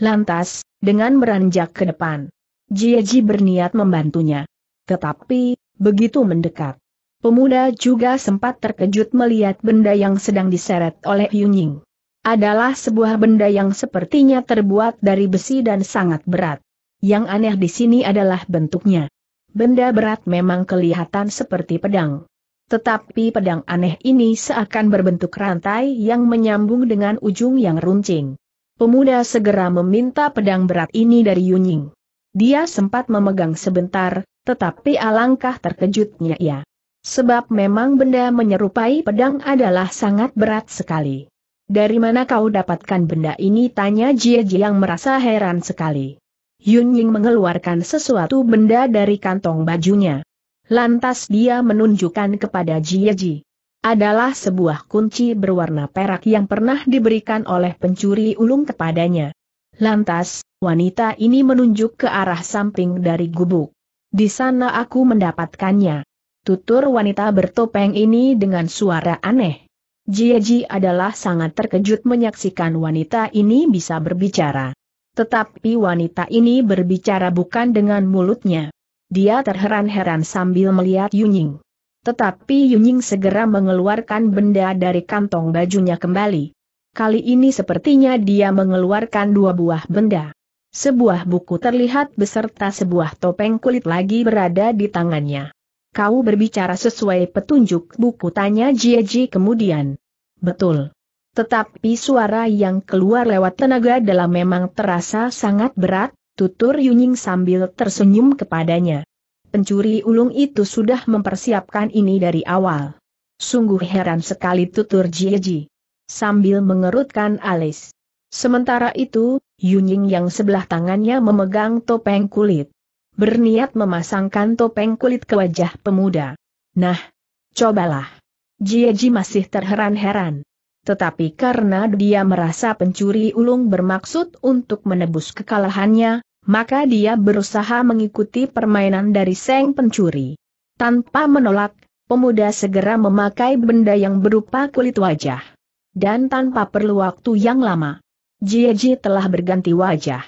Lantas, dengan meranjak ke depan, Jieji berniat membantunya. Tetapi, begitu mendekat, pemuda juga sempat terkejut melihat benda yang sedang diseret oleh Yunying. Adalah sebuah benda yang sepertinya terbuat dari besi dan sangat berat. Yang aneh di sini adalah bentuknya. Benda berat memang kelihatan seperti pedang. Tetapi pedang aneh ini seakan berbentuk rantai yang menyambung dengan ujung yang runcing. Pemuda segera meminta pedang berat ini dari Yunying. Dia sempat memegang sebentar, tetapi alangkah terkejutnya ia. Sebab memang benda menyerupai pedang adalah sangat berat sekali. Dari mana kau dapatkan benda ini? Tanya Jie yang merasa heran sekali. Yunying mengeluarkan sesuatu benda dari kantong bajunya. Lantas dia menunjukkan kepada Jie Ji adalah sebuah kunci berwarna perak yang pernah diberikan oleh pencuri ulung kepadanya. Lantas, wanita ini menunjuk ke arah samping dari gubuk. Di sana aku mendapatkannya. Tutur wanita bertopeng ini dengan suara aneh. Jieji adalah sangat terkejut menyaksikan wanita ini bisa berbicara. Tetapi wanita ini berbicara bukan dengan mulutnya. Dia terheran-heran sambil melihat Yunying. Tetapi Yunying segera mengeluarkan benda dari kantong bajunya kembali. Kali ini sepertinya dia mengeluarkan dua buah benda. Sebuah buku terlihat beserta sebuah topeng kulit lagi berada di tangannya. Kau berbicara sesuai petunjuk buku tanya Jieji kemudian. Betul. Tetapi suara yang keluar lewat tenaga dalam memang terasa sangat berat, tutur Yunying sambil tersenyum kepadanya pencuri ulung itu sudah mempersiapkan ini dari awal. Sungguh heran sekali tutur Jieji. Sambil mengerutkan alis. Sementara itu, Yunying yang sebelah tangannya memegang topeng kulit. Berniat memasangkan topeng kulit ke wajah pemuda. Nah, cobalah. Jieji masih terheran-heran. Tetapi karena dia merasa pencuri ulung bermaksud untuk menebus kekalahannya, maka dia berusaha mengikuti permainan dari Seng Pencuri. Tanpa menolak, pemuda segera memakai benda yang berupa kulit wajah. Dan tanpa perlu waktu yang lama, Jieji telah berganti wajah.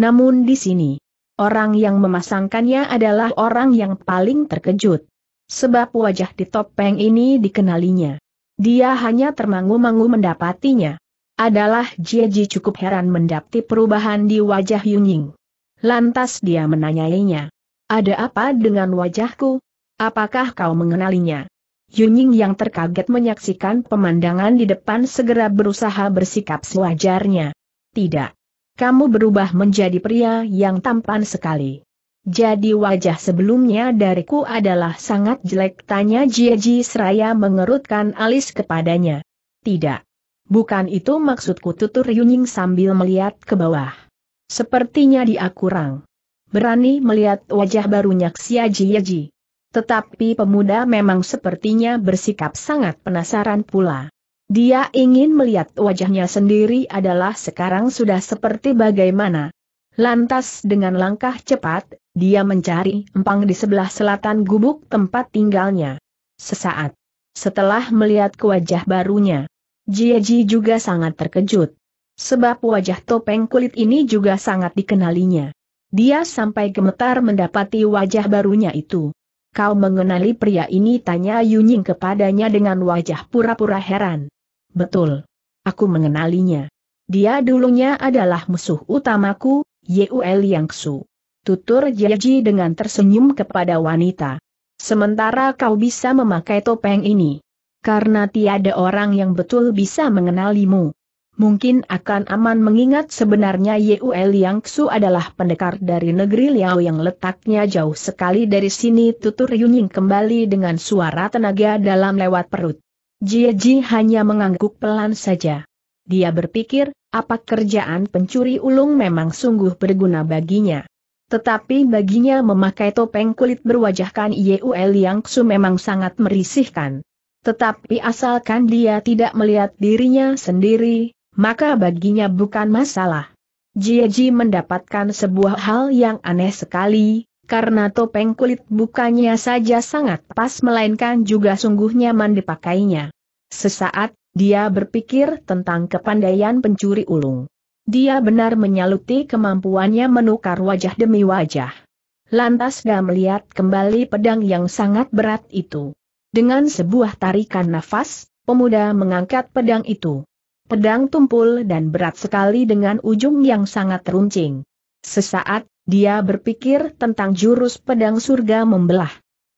Namun di sini, orang yang memasangkannya adalah orang yang paling terkejut. Sebab wajah di topeng ini dikenalinya. Dia hanya termangu-mangu mendapatinya. Adalah Jieji cukup heran mendapati perubahan di wajah Yunying. Lantas dia menanyainya. Ada apa dengan wajahku? Apakah kau mengenalinya? Yunying yang terkaget menyaksikan pemandangan di depan segera berusaha bersikap sewajarnya. Tidak. Kamu berubah menjadi pria yang tampan sekali. Jadi wajah sebelumnya dariku adalah sangat jelek tanya Jieji seraya mengerutkan alis kepadanya. Tidak. Bukan itu maksudku tutur Yunying sambil melihat ke bawah. Sepertinya dia kurang berani melihat wajah barunya Jia Yaji. Tetapi pemuda memang sepertinya bersikap sangat penasaran pula. Dia ingin melihat wajahnya sendiri adalah sekarang sudah seperti bagaimana. Lantas dengan langkah cepat, dia mencari empang di sebelah selatan gubuk tempat tinggalnya. Sesaat setelah melihat ke wajah barunya, Jiaji juga sangat terkejut sebab wajah topeng kulit ini juga sangat dikenalinya. Dia sampai gemetar mendapati wajah barunya itu. Kau mengenali pria ini tanya Yunying kepadanya dengan wajah pura-pura heran. Betul. Aku mengenalinya. Dia dulunya adalah musuh utamaku, Yeul Yangsu. Tutur Jiaji dengan tersenyum kepada wanita. Sementara kau bisa memakai topeng ini. Karena tiada orang yang betul bisa mengenalimu mungkin akan aman mengingat sebenarnya Yue Yang Xu adalah pendekar dari negeri Liao yang letaknya jauh sekali dari sini tutur Yunying kembali dengan suara tenaga dalam lewat perut. Jie Ji hanya mengangguk pelan saja. Dia berpikir, apa kerjaan pencuri ulung memang sungguh berguna baginya. Tetapi baginya memakai topeng kulit berwajahkan Yue Yang Xu memang sangat merisihkan. Tetapi asalkan dia tidak melihat dirinya sendiri, maka baginya bukan masalah. Jieji mendapatkan sebuah hal yang aneh sekali, karena topeng kulit bukannya saja sangat pas melainkan juga sungguh nyaman dipakainya. Sesaat, dia berpikir tentang kepandaian pencuri ulung. Dia benar menyaluti kemampuannya menukar wajah demi wajah. Lantas dia melihat kembali pedang yang sangat berat itu. Dengan sebuah tarikan nafas, pemuda mengangkat pedang itu pedang tumpul dan berat sekali dengan ujung yang sangat runcing. Sesaat, dia berpikir tentang jurus pedang surga membelah.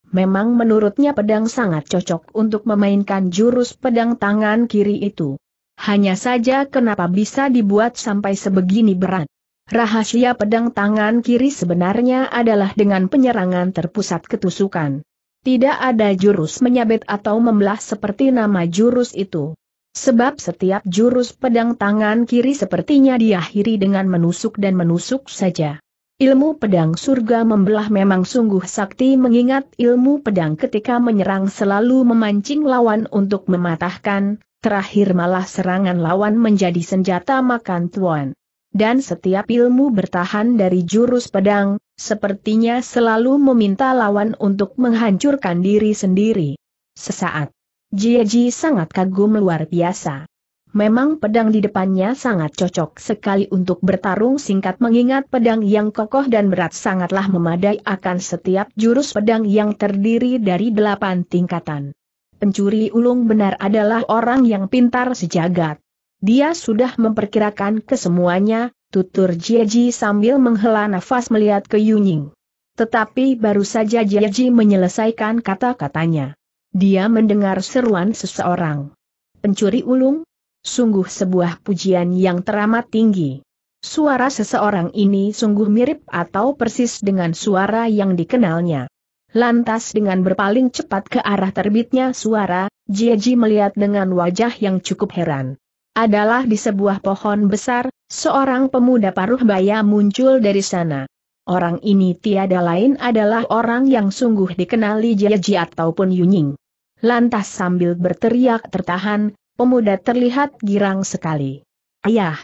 Memang menurutnya pedang sangat cocok untuk memainkan jurus pedang tangan kiri itu. Hanya saja kenapa bisa dibuat sampai sebegini berat. Rahasia pedang tangan kiri sebenarnya adalah dengan penyerangan terpusat ketusukan. Tidak ada jurus menyabet atau membelah seperti nama jurus itu. Sebab setiap jurus pedang tangan kiri sepertinya diakhiri dengan menusuk dan menusuk saja. Ilmu pedang surga membelah memang sungguh sakti mengingat ilmu pedang ketika menyerang selalu memancing lawan untuk mematahkan, terakhir malah serangan lawan menjadi senjata makan tuan. Dan setiap ilmu bertahan dari jurus pedang, sepertinya selalu meminta lawan untuk menghancurkan diri sendiri. Sesaat Jieji sangat kagum luar biasa. Memang pedang di depannya sangat cocok sekali untuk bertarung singkat mengingat pedang yang kokoh dan berat sangatlah memadai akan setiap jurus pedang yang terdiri dari delapan tingkatan. Pencuri ulung benar adalah orang yang pintar sejagat. Dia sudah memperkirakan kesemuanya, tutur Jieji sambil menghela nafas melihat ke Yunying. Tetapi baru saja Jieji menyelesaikan kata-katanya. Dia mendengar seruan seseorang. Pencuri ulung? Sungguh sebuah pujian yang teramat tinggi. Suara seseorang ini sungguh mirip atau persis dengan suara yang dikenalnya. Lantas dengan berpaling cepat ke arah terbitnya suara, Jieji melihat dengan wajah yang cukup heran. Adalah di sebuah pohon besar, seorang pemuda paruh baya muncul dari sana. Orang ini tiada lain adalah orang yang sungguh dikenali Jieji ataupun Yunying. Lantas sambil berteriak tertahan, pemuda terlihat girang sekali. Ayah!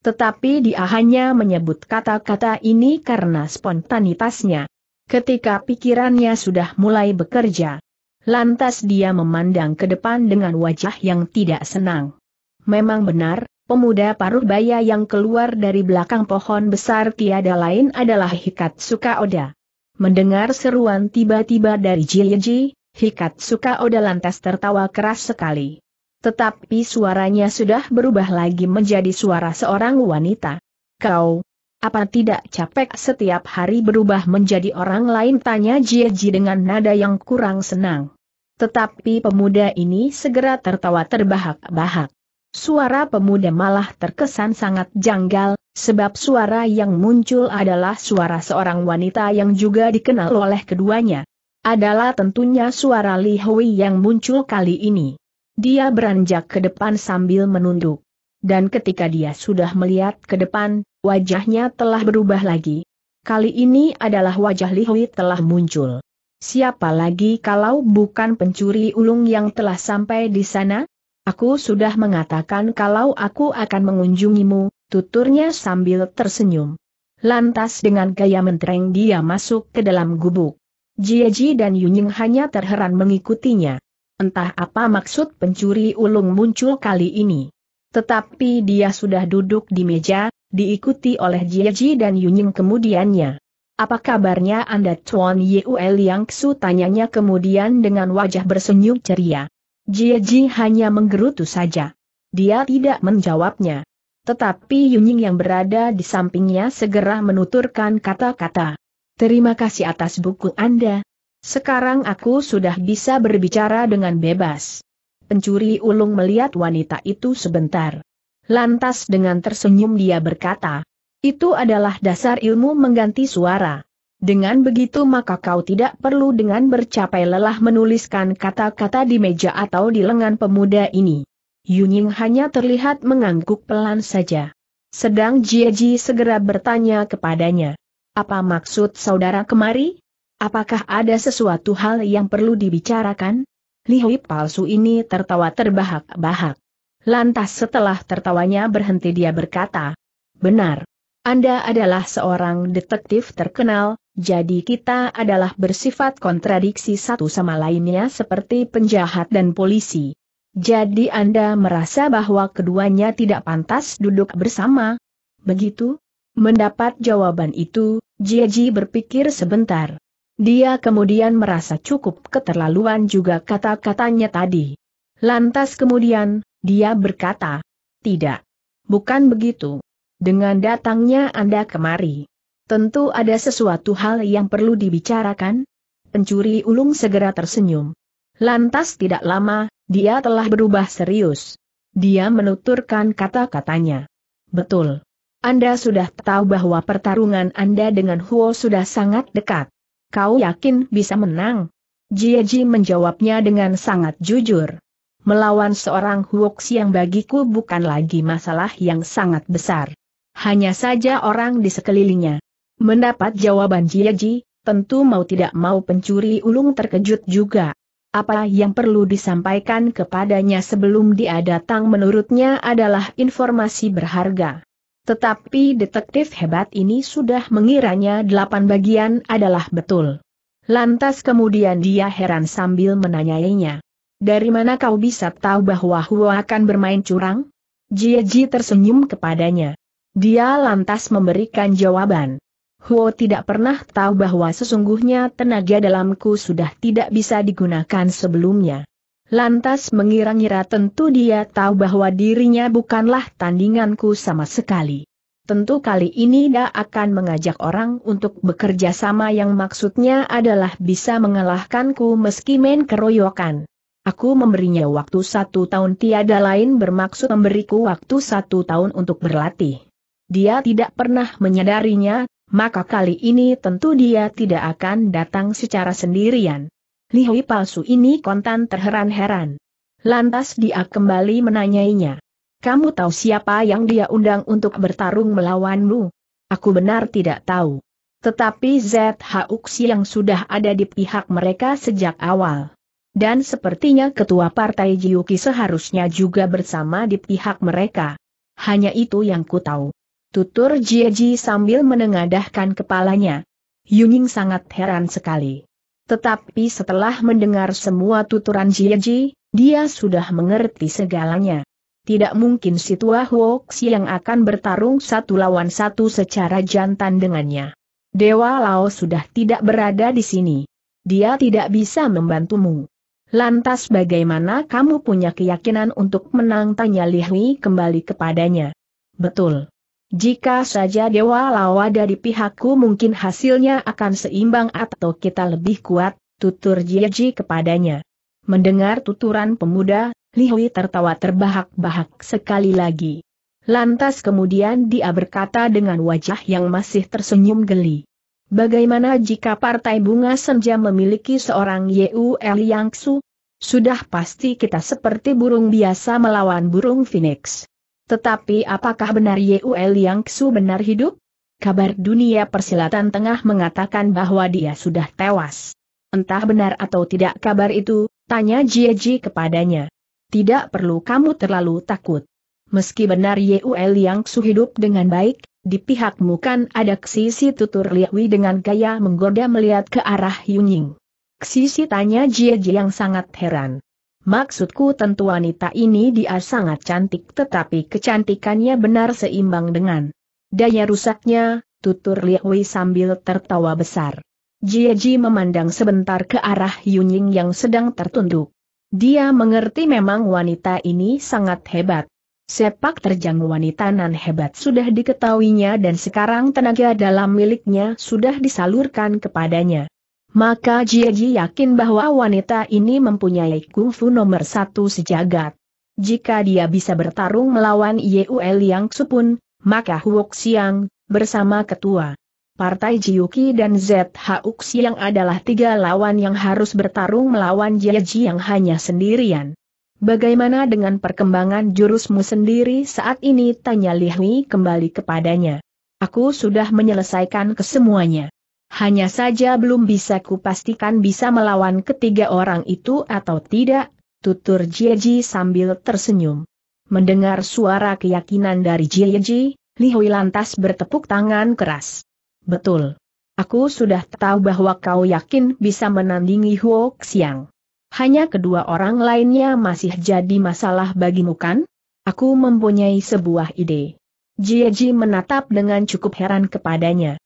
Tetapi dia hanya menyebut kata-kata ini karena spontanitasnya. Ketika pikirannya sudah mulai bekerja, lantas dia memandang ke depan dengan wajah yang tidak senang. Memang benar, pemuda paruh baya yang keluar dari belakang pohon besar tiada lain adalah Hikat Sukaoda. Mendengar seruan tiba-tiba dari Jiliji, Hikat suka Oda lantas tertawa keras sekali. Tetapi suaranya sudah berubah lagi menjadi suara seorang wanita. Kau, apa tidak capek setiap hari berubah menjadi orang lain tanya Jieji dengan nada yang kurang senang. Tetapi pemuda ini segera tertawa terbahak-bahak. Suara pemuda malah terkesan sangat janggal, sebab suara yang muncul adalah suara seorang wanita yang juga dikenal oleh keduanya adalah tentunya suara Li Hui yang muncul kali ini. Dia beranjak ke depan sambil menunduk. Dan ketika dia sudah melihat ke depan, wajahnya telah berubah lagi. Kali ini adalah wajah Li Hui telah muncul. Siapa lagi kalau bukan pencuri ulung yang telah sampai di sana? Aku sudah mengatakan kalau aku akan mengunjungimu, tuturnya sambil tersenyum. Lantas dengan gaya mentereng dia masuk ke dalam gubuk. Jieji dan Yunying hanya terheran mengikutinya. Entah apa maksud pencuri ulung muncul kali ini. Tetapi dia sudah duduk di meja, diikuti oleh Jieji dan Yunying kemudiannya. Apa kabarnya Anda Tuan Yuel Yang Su tanyanya kemudian dengan wajah bersenyum ceria. Jieji hanya menggerutu saja. Dia tidak menjawabnya. Tetapi Yunying yang berada di sampingnya segera menuturkan kata-kata. Terima kasih atas buku Anda. Sekarang aku sudah bisa berbicara dengan bebas. Pencuri ulung melihat wanita itu sebentar. Lantas dengan tersenyum dia berkata, itu adalah dasar ilmu mengganti suara. Dengan begitu maka kau tidak perlu dengan bercapai lelah menuliskan kata-kata di meja atau di lengan pemuda ini. Yunying hanya terlihat mengangguk pelan saja. Sedang Jieji segera bertanya kepadanya. Apa maksud saudara kemari? Apakah ada sesuatu hal yang perlu dibicarakan? Lihui palsu ini tertawa terbahak-bahak. Lantas setelah tertawanya berhenti dia berkata, Benar. Anda adalah seorang detektif terkenal, jadi kita adalah bersifat kontradiksi satu sama lainnya seperti penjahat dan polisi. Jadi Anda merasa bahwa keduanya tidak pantas duduk bersama? Begitu? Mendapat jawaban itu, Jiaji berpikir sebentar. Dia kemudian merasa cukup keterlaluan juga kata-katanya tadi. Lantas kemudian, dia berkata, Tidak. Bukan begitu. Dengan datangnya Anda kemari. Tentu ada sesuatu hal yang perlu dibicarakan? Pencuri ulung segera tersenyum. Lantas tidak lama, dia telah berubah serius. Dia menuturkan kata-katanya. Betul. Anda sudah tahu bahwa pertarungan Anda dengan Huo sudah sangat dekat. Kau yakin bisa menang? Ji menjawabnya dengan sangat jujur. Melawan seorang Huoks yang bagiku bukan lagi masalah yang sangat besar. Hanya saja orang di sekelilingnya. Mendapat jawaban Ji, tentu mau tidak mau pencuri ulung terkejut juga. Apa yang perlu disampaikan kepadanya sebelum dia datang menurutnya adalah informasi berharga. Tetapi detektif hebat ini sudah mengiranya delapan bagian adalah betul. Lantas kemudian dia heran sambil menanyainya. Dari mana kau bisa tahu bahwa Huo akan bermain curang? Jieji tersenyum kepadanya. Dia lantas memberikan jawaban. Huo tidak pernah tahu bahwa sesungguhnya tenaga dalamku sudah tidak bisa digunakan sebelumnya lantas mengira-ngira tentu dia tahu bahwa dirinya bukanlah tandinganku sama sekali. Tentu kali ini dia akan mengajak orang untuk bekerja sama yang maksudnya adalah bisa mengalahkanku meski main keroyokan. Aku memberinya waktu satu tahun tiada lain bermaksud memberiku waktu satu tahun untuk berlatih. Dia tidak pernah menyadarinya, maka kali ini tentu dia tidak akan datang secara sendirian. Li Hui palsu ini kontan terheran-heran. Lantas dia kembali menanyainya. Kamu tahu siapa yang dia undang untuk bertarung melawanmu? Aku benar tidak tahu. Tetapi ZH Uksi yang sudah ada di pihak mereka sejak awal. Dan sepertinya ketua partai Jiuki seharusnya juga bersama di pihak mereka. Hanya itu yang ku tahu. Tutur Jieji sambil menengadahkan kepalanya. Yuning sangat heran sekali. Tetapi setelah mendengar semua tuturan Jieji, dia sudah mengerti segalanya. Tidak mungkin si tua Huox yang akan bertarung satu lawan satu secara jantan dengannya. Dewa Lao sudah tidak berada di sini. Dia tidak bisa membantumu. Lantas bagaimana kamu punya keyakinan untuk menang? Tanya Hui kembali kepadanya. Betul. Jika saja Dewa Lawa dari pihakku mungkin hasilnya akan seimbang atau kita lebih kuat, tutur Jieji kepadanya. Mendengar tuturan pemuda, Li Hui tertawa terbahak-bahak sekali lagi. Lantas kemudian dia berkata dengan wajah yang masih tersenyum geli. Bagaimana jika Partai Bunga Senja memiliki seorang Yu El Yangsu? Sudah pasti kita seperti burung biasa melawan burung phoenix. Tetapi apakah benar Yue Liang Xu benar hidup? Kabar dunia persilatan tengah mengatakan bahwa dia sudah tewas. Entah benar atau tidak kabar itu, tanya Jie Ji kepadanya. Tidak perlu kamu terlalu takut. Meski benar Yue Liang Xu hidup dengan baik, di pihakmu kan ada Ksisi tutur Liawi dengan gaya menggoda melihat ke arah Yunying. Ksisi tanya Jie Ji yang sangat heran. Maksudku tentu wanita ini dia sangat cantik tetapi kecantikannya benar seimbang dengan daya rusaknya, tutur Liwei sambil tertawa besar. Jieji memandang sebentar ke arah Yunying yang sedang tertunduk. Dia mengerti memang wanita ini sangat hebat. Sepak terjang wanita nan hebat sudah diketahuinya dan sekarang tenaga dalam miliknya sudah disalurkan kepadanya maka Jieji yakin bahwa wanita ini mempunyai kungfu nomor satu sejagat. Jika dia bisa bertarung melawan Yul Yang Supun, maka Huok Siang, bersama ketua Partai Jiuki dan ZHUK Siang adalah tiga lawan yang harus bertarung melawan Jieji yang hanya sendirian. Bagaimana dengan perkembangan jurusmu sendiri saat ini? Tanya Lihui kembali kepadanya. Aku sudah menyelesaikan kesemuanya. Hanya saja belum bisa kupastikan bisa melawan ketiga orang itu atau tidak, tutur Jieji sambil tersenyum. Mendengar suara keyakinan dari Jieji, Li Hui lantas bertepuk tangan keras. Betul. Aku sudah tahu bahwa kau yakin bisa menandingi Huo Xiang. Hanya kedua orang lainnya masih jadi masalah bagimu kan? Aku mempunyai sebuah ide. Jieji menatap dengan cukup heran kepadanya.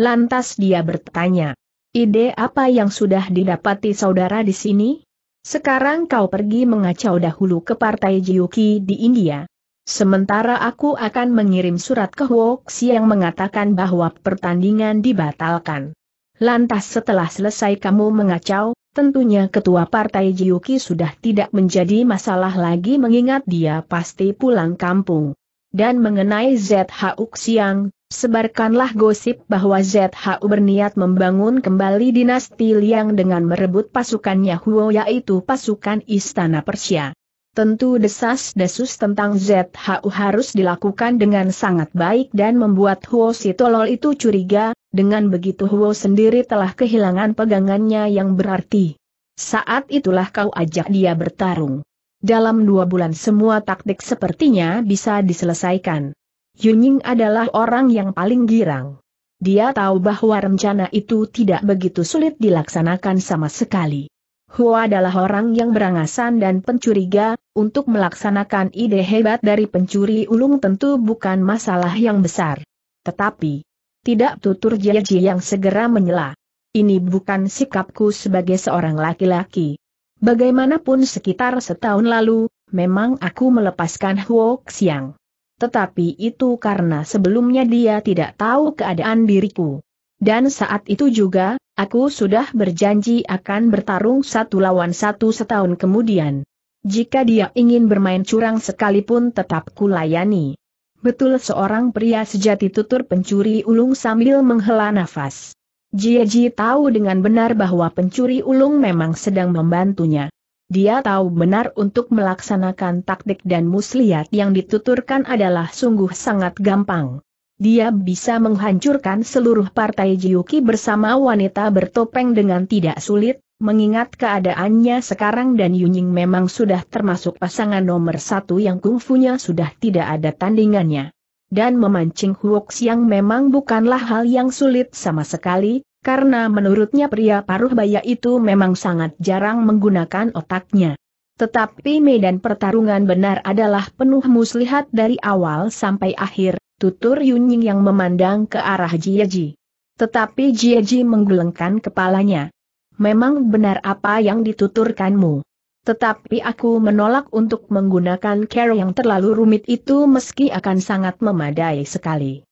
Lantas dia bertanya, ide apa yang sudah didapati saudara di sini? Sekarang kau pergi mengacau dahulu ke Partai Jiuki di India. Sementara aku akan mengirim surat ke Huoxi yang mengatakan bahwa pertandingan dibatalkan. Lantas setelah selesai kamu mengacau, tentunya ketua Partai Jiuki sudah tidak menjadi masalah lagi mengingat dia pasti pulang kampung. Dan mengenai ZH Uxiang, sebarkanlah gosip bahwa ZHU berniat membangun kembali dinasti Liang dengan merebut pasukannya Huo yaitu pasukan Istana Persia. Tentu desas-desus tentang ZHU harus dilakukan dengan sangat baik dan membuat Huo si itu curiga, dengan begitu Huo sendiri telah kehilangan pegangannya yang berarti. Saat itulah kau ajak dia bertarung. Dalam dua bulan semua taktik sepertinya bisa diselesaikan. Yuning adalah orang yang paling girang. Dia tahu bahwa rencana itu tidak begitu sulit dilaksanakan sama sekali. Hua adalah orang yang berangasan dan pencuriga, untuk melaksanakan ide hebat dari pencuri ulung tentu bukan masalah yang besar. Tetapi, tidak tutur Jiaji yang segera menyela. Ini bukan sikapku sebagai seorang laki-laki. Bagaimanapun sekitar setahun lalu, memang aku melepaskan Huo Xiang. Tetapi itu karena sebelumnya dia tidak tahu keadaan diriku. Dan saat itu juga, aku sudah berjanji akan bertarung satu lawan satu setahun kemudian. Jika dia ingin bermain curang sekalipun tetap kulayani. Betul seorang pria sejati tutur pencuri ulung sambil menghela nafas. Jieji tahu dengan benar bahwa pencuri ulung memang sedang membantunya. Dia tahu benar untuk melaksanakan taktik dan muslihat yang dituturkan adalah sungguh sangat gampang. Dia bisa menghancurkan seluruh partai Jiuki bersama wanita bertopeng dengan tidak sulit, mengingat keadaannya sekarang dan Yunying memang sudah termasuk pasangan nomor satu yang kungfunya sudah tidak ada tandingannya. Dan memancing Huoks yang memang bukanlah hal yang sulit sama sekali, karena menurutnya pria paruh baya itu memang sangat jarang menggunakan otaknya. Tetapi medan pertarungan benar adalah penuh muslihat dari awal sampai akhir, tutur Yunying yang memandang ke arah Jieji. Tetapi Jieji menggelengkan kepalanya. Memang benar apa yang dituturkanmu. Tetapi aku menolak untuk menggunakan care yang terlalu rumit itu meski akan sangat memadai sekali.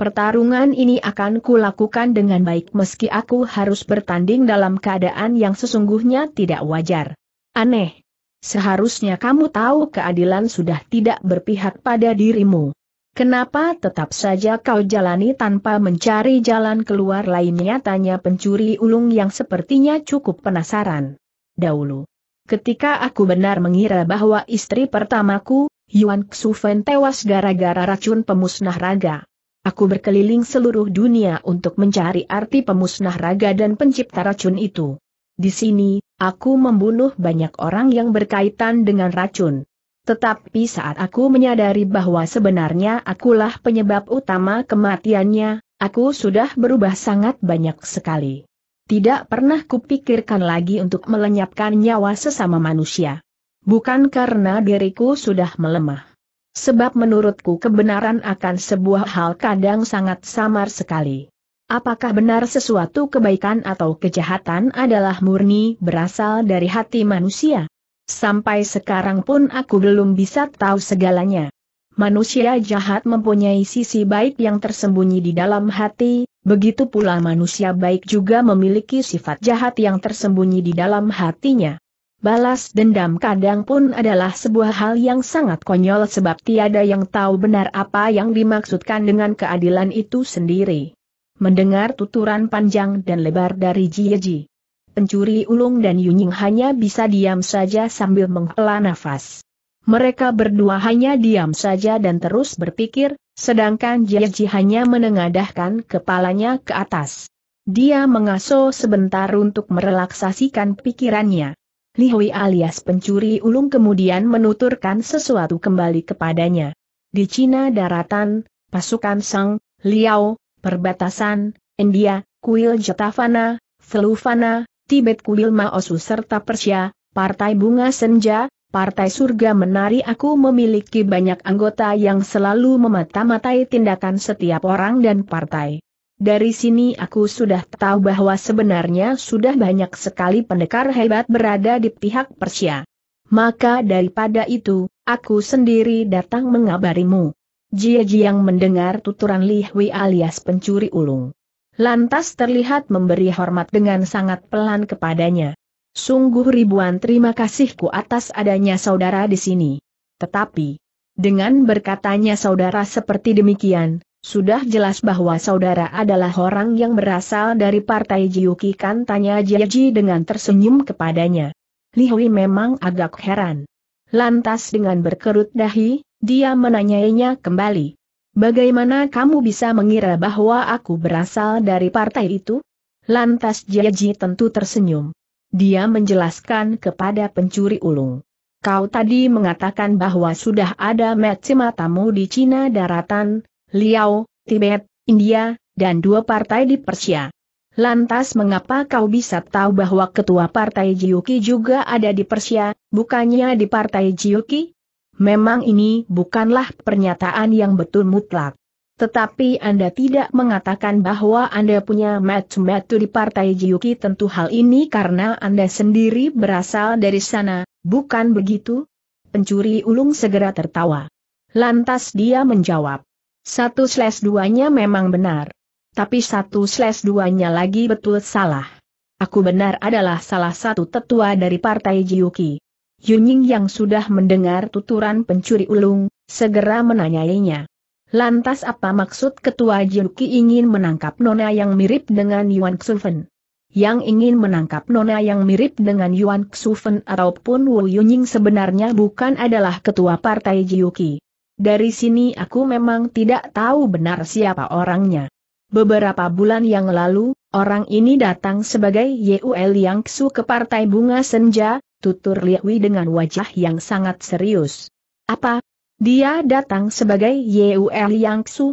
Pertarungan ini akan kulakukan dengan baik meski aku harus bertanding dalam keadaan yang sesungguhnya tidak wajar. Aneh. Seharusnya kamu tahu keadilan sudah tidak berpihak pada dirimu. Kenapa tetap saja kau jalani tanpa mencari jalan keluar lainnya tanya pencuri ulung yang sepertinya cukup penasaran. Dahulu. Ketika aku benar mengira bahwa istri pertamaku, Yuan Xufen tewas gara-gara racun pemusnah raga. Aku berkeliling seluruh dunia untuk mencari arti pemusnah raga dan pencipta racun itu. Di sini, aku membunuh banyak orang yang berkaitan dengan racun. Tetapi saat aku menyadari bahwa sebenarnya akulah penyebab utama kematiannya, aku sudah berubah sangat banyak sekali. Tidak pernah kupikirkan lagi untuk melenyapkan nyawa sesama manusia. Bukan karena diriku sudah melemah. Sebab menurutku kebenaran akan sebuah hal kadang sangat samar sekali. Apakah benar sesuatu kebaikan atau kejahatan adalah murni berasal dari hati manusia? Sampai sekarang pun aku belum bisa tahu segalanya. Manusia jahat mempunyai sisi baik yang tersembunyi di dalam hati, begitu pula manusia baik juga memiliki sifat jahat yang tersembunyi di dalam hatinya balas dendam kadang pun adalah sebuah hal yang sangat konyol sebab tiada yang tahu benar apa yang dimaksudkan dengan keadilan itu sendiri. Mendengar tuturan panjang dan lebar dari Jieji. Pencuri ulung dan Yunying hanya bisa diam saja sambil menghela nafas. Mereka berdua hanya diam saja dan terus berpikir, sedangkan Jieji hanya menengadahkan kepalanya ke atas. Dia mengaso sebentar untuk merelaksasikan pikirannya. Li Hui alias pencuri ulung kemudian menuturkan sesuatu kembali kepadanya. Di Cina daratan, pasukan Sang, Liao, perbatasan, India, kuil Jetavana, Seluvana, Tibet kuil Maosu serta Persia, Partai Bunga Senja, Partai Surga Menari aku memiliki banyak anggota yang selalu memata-matai tindakan setiap orang dan partai. Dari sini aku sudah tahu bahwa sebenarnya sudah banyak sekali pendekar hebat berada di pihak Persia. Maka daripada itu, aku sendiri datang mengabarimu. Jia Jiang mendengar tuturan Li Hui alias pencuri ulung. Lantas terlihat memberi hormat dengan sangat pelan kepadanya. Sungguh ribuan terima kasihku atas adanya saudara di sini. Tetapi, dengan berkatanya saudara seperti demikian, sudah jelas bahwa saudara adalah orang yang berasal dari partai Jiuki kan tanya Jiaji dengan tersenyum kepadanya. Li Hui memang agak heran. Lantas dengan berkerut dahi, dia menanyainya kembali. Bagaimana kamu bisa mengira bahwa aku berasal dari partai itu? Lantas Jiaji tentu tersenyum. Dia menjelaskan kepada pencuri ulung. Kau tadi mengatakan bahwa sudah ada meci matamu di Cina daratan, Liao, Tibet, India, dan dua partai di Persia. Lantas mengapa kau bisa tahu bahwa ketua partai Jiuki juga ada di Persia, bukannya di partai Jiuki? Memang ini bukanlah pernyataan yang betul mutlak. Tetapi Anda tidak mengatakan bahwa Anda punya metu-metu di partai Jiuki tentu hal ini karena Anda sendiri berasal dari sana, bukan begitu? Pencuri ulung segera tertawa. Lantas dia menjawab, satu slash duanya memang benar. Tapi satu slash duanya lagi betul salah. Aku benar adalah salah satu tetua dari partai Jiuki. Yunying yang sudah mendengar tuturan pencuri ulung, segera menanyainya. Lantas apa maksud ketua Jiuki ingin menangkap nona yang mirip dengan Yuan Xufen? Yang ingin menangkap nona yang mirip dengan Yuan Xufen ataupun Wu Yunying sebenarnya bukan adalah ketua partai Jiuki. Dari sini aku memang tidak tahu benar siapa orangnya. Beberapa bulan yang lalu, orang ini datang sebagai Yuel Yang Ksu ke Partai Bunga Senja, tutur Liwi dengan wajah yang sangat serius. Apa? Dia datang sebagai Yuel Yang Ksu?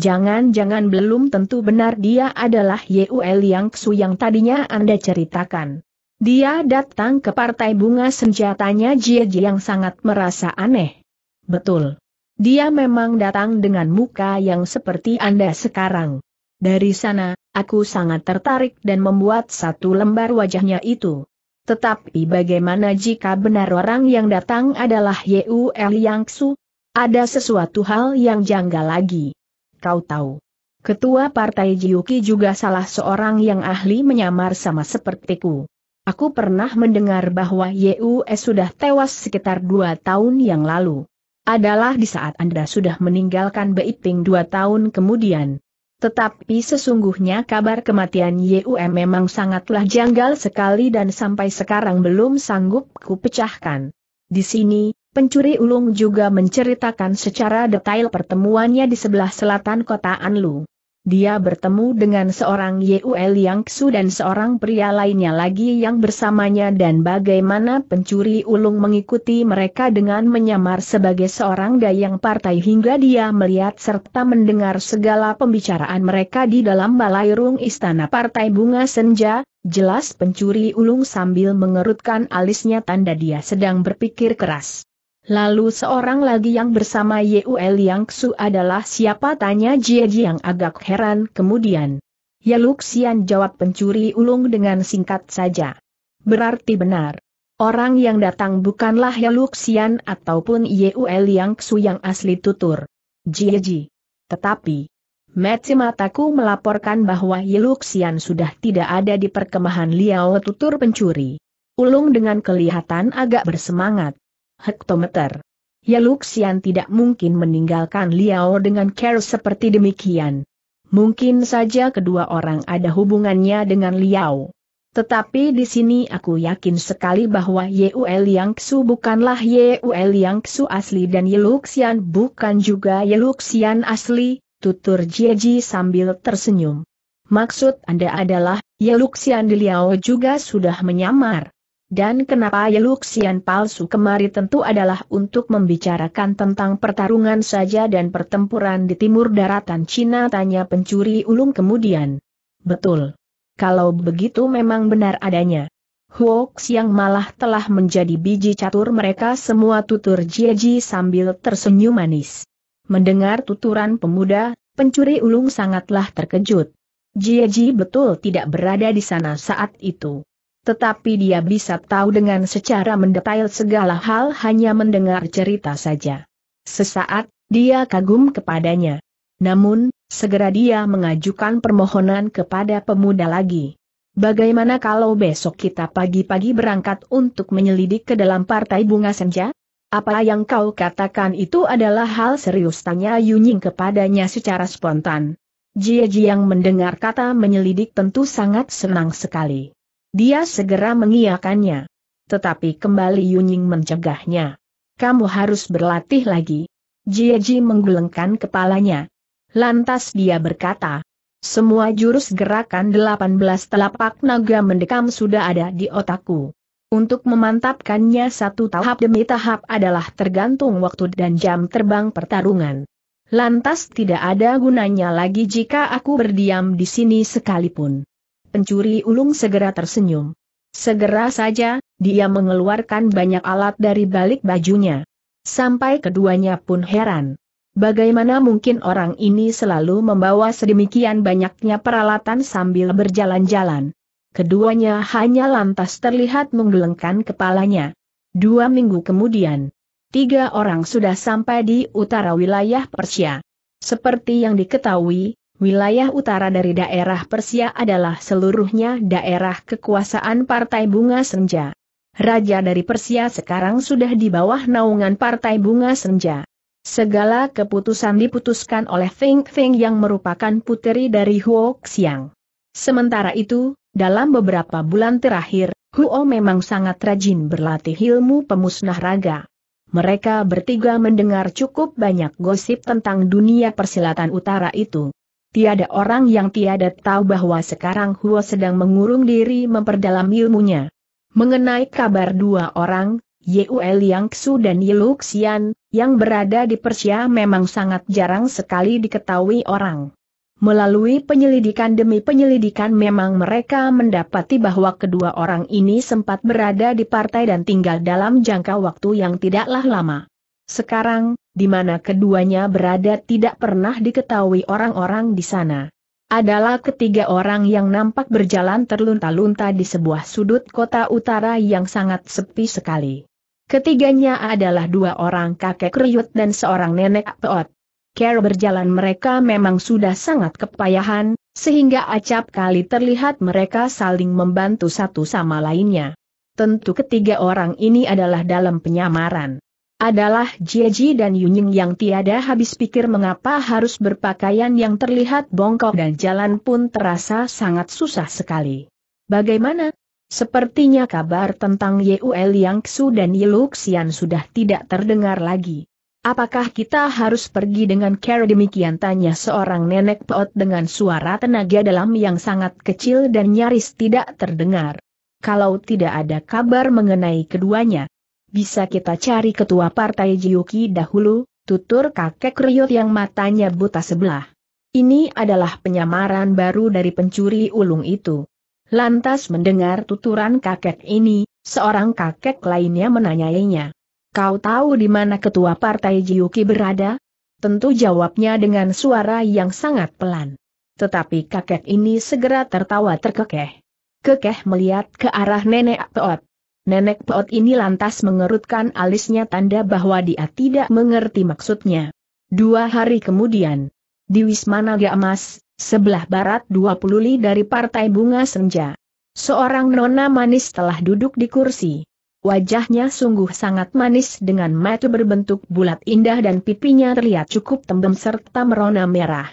Jangan-jangan belum tentu benar dia adalah Yuel Yang Ksu yang tadinya Anda ceritakan. Dia datang ke Partai Bunga Senjatanya Jie yang sangat merasa aneh. Betul. Dia memang datang dengan muka yang seperti Anda sekarang. Dari sana, aku sangat tertarik dan membuat satu lembar wajahnya itu. Tetapi bagaimana jika benar orang yang datang adalah Yul Yangsu? Ada sesuatu hal yang janggal lagi. Kau tahu. Ketua Partai Jiuki juga salah seorang yang ahli menyamar sama sepertiku. Aku pernah mendengar bahwa Yus sudah tewas sekitar dua tahun yang lalu adalah di saat Anda sudah meninggalkan Beiping dua tahun kemudian. Tetapi sesungguhnya kabar kematian YUM memang sangatlah janggal sekali dan sampai sekarang belum sanggup kupecahkan. Di sini, pencuri ulung juga menceritakan secara detail pertemuannya di sebelah selatan kota Anlu. Dia bertemu dengan seorang Yul yang Ksu dan seorang pria lainnya lagi yang bersamanya dan bagaimana pencuri ulung mengikuti mereka dengan menyamar sebagai seorang dayang partai hingga dia melihat serta mendengar segala pembicaraan mereka di dalam balai istana partai bunga senja, jelas pencuri ulung sambil mengerutkan alisnya tanda dia sedang berpikir keras. Lalu seorang lagi yang bersama Yue Liang Su adalah siapa tanya Jie yang agak heran kemudian. Ya Luxian jawab pencuri ulung dengan singkat saja. Berarti benar. Orang yang datang bukanlah Ya Luxian ataupun Yue Liang Su yang asli tutur. Jie Ji. Tetapi, Meti mataku melaporkan bahwa Ye Luxian sudah tidak ada di perkemahan Liao tutur pencuri. Ulung dengan kelihatan agak bersemangat hektometer. Ya Luxian tidak mungkin meninggalkan Liao dengan care seperti demikian. Mungkin saja kedua orang ada hubungannya dengan Liao. Tetapi di sini aku yakin sekali bahwa Yul Yang Su bukanlah Yul Yang Su asli dan Yeluxian bukan juga Yeluxian asli, tutur Jieji sambil tersenyum. Maksud Anda adalah, Yeluxian di Liao juga sudah menyamar. Dan kenapa Yeluxian palsu kemari tentu adalah untuk membicarakan tentang pertarungan saja dan pertempuran di timur daratan Cina tanya pencuri ulung kemudian. Betul. Kalau begitu memang benar adanya. Huox yang malah telah menjadi biji catur mereka semua tutur Jieji sambil tersenyum manis. Mendengar tuturan pemuda, pencuri ulung sangatlah terkejut. Jieji betul tidak berada di sana saat itu. Tetapi dia bisa tahu dengan secara mendetail segala hal hanya mendengar cerita saja. Sesaat, dia kagum kepadanya. Namun, segera dia mengajukan permohonan kepada pemuda lagi. Bagaimana kalau besok kita pagi-pagi berangkat untuk menyelidik ke dalam partai bunga senja? Apa yang kau katakan itu adalah hal serius tanya Yunying kepadanya secara spontan. Jie Jiang yang mendengar kata menyelidik tentu sangat senang sekali. Dia segera mengiakannya. Tetapi kembali Yunying mencegahnya. Kamu harus berlatih lagi. Jieji menggelengkan kepalanya. Lantas dia berkata, semua jurus gerakan 18 telapak naga mendekam sudah ada di otakku. Untuk memantapkannya satu tahap demi tahap adalah tergantung waktu dan jam terbang pertarungan. Lantas tidak ada gunanya lagi jika aku berdiam di sini sekalipun. Pencuri ulung segera tersenyum. Segera saja, dia mengeluarkan banyak alat dari balik bajunya. Sampai keduanya pun heran. Bagaimana mungkin orang ini selalu membawa sedemikian banyaknya peralatan sambil berjalan-jalan. Keduanya hanya lantas terlihat menggelengkan kepalanya. Dua minggu kemudian, tiga orang sudah sampai di utara wilayah Persia. Seperti yang diketahui, Wilayah utara dari daerah Persia adalah seluruhnya daerah kekuasaan Partai Bunga Senja. Raja dari Persia sekarang sudah di bawah naungan Partai Bunga Senja. Segala keputusan diputuskan oleh Feng Feng yang merupakan puteri dari Huo Xiang. Sementara itu, dalam beberapa bulan terakhir, Huo memang sangat rajin berlatih ilmu pemusnah raga. Mereka bertiga mendengar cukup banyak gosip tentang dunia persilatan utara itu. Tiada orang yang tiada tahu bahwa sekarang Huo sedang mengurung diri memperdalam ilmunya. Mengenai kabar dua orang, Yeuel Yang Su dan Yiluxian, yang berada di Persia memang sangat jarang sekali diketahui orang. Melalui penyelidikan demi penyelidikan memang mereka mendapati bahwa kedua orang ini sempat berada di partai dan tinggal dalam jangka waktu yang tidaklah lama. Sekarang, di mana keduanya berada tidak pernah diketahui orang-orang di sana. Adalah ketiga orang yang nampak berjalan terlunta-lunta di sebuah sudut kota utara yang sangat sepi sekali. Ketiganya adalah dua orang kakek kriut dan seorang nenek peot. Care berjalan mereka memang sudah sangat kepayahan, sehingga acap kali terlihat mereka saling membantu satu sama lainnya. Tentu ketiga orang ini adalah dalam penyamaran adalah Jieji dan Yunying yang tiada habis pikir mengapa harus berpakaian yang terlihat bongkok dan jalan pun terasa sangat susah sekali. Bagaimana? Sepertinya kabar tentang Yeuel Yang Xu dan Yeluxian sudah tidak terdengar lagi. Apakah kita harus pergi dengan cara demikian tanya seorang nenek peot dengan suara tenaga dalam yang sangat kecil dan nyaris tidak terdengar. Kalau tidak ada kabar mengenai keduanya, bisa kita cari ketua partai Jiuki dahulu, tutur kakek Ryot yang matanya buta sebelah. Ini adalah penyamaran baru dari pencuri ulung itu. Lantas mendengar tuturan kakek ini, seorang kakek lainnya menanyainya. Kau tahu di mana ketua partai Jiuki berada? Tentu jawabnya dengan suara yang sangat pelan. Tetapi kakek ini segera tertawa terkekeh. Kekeh melihat ke arah nenek Toot. Nenek Peot ini lantas mengerutkan alisnya tanda bahwa dia tidak mengerti maksudnya. Dua hari kemudian, di Wisma Naga Emas, sebelah barat 20 li dari Partai Bunga Senja. Seorang nona manis telah duduk di kursi. Wajahnya sungguh sangat manis dengan mata berbentuk bulat indah dan pipinya terlihat cukup tembem serta merona merah.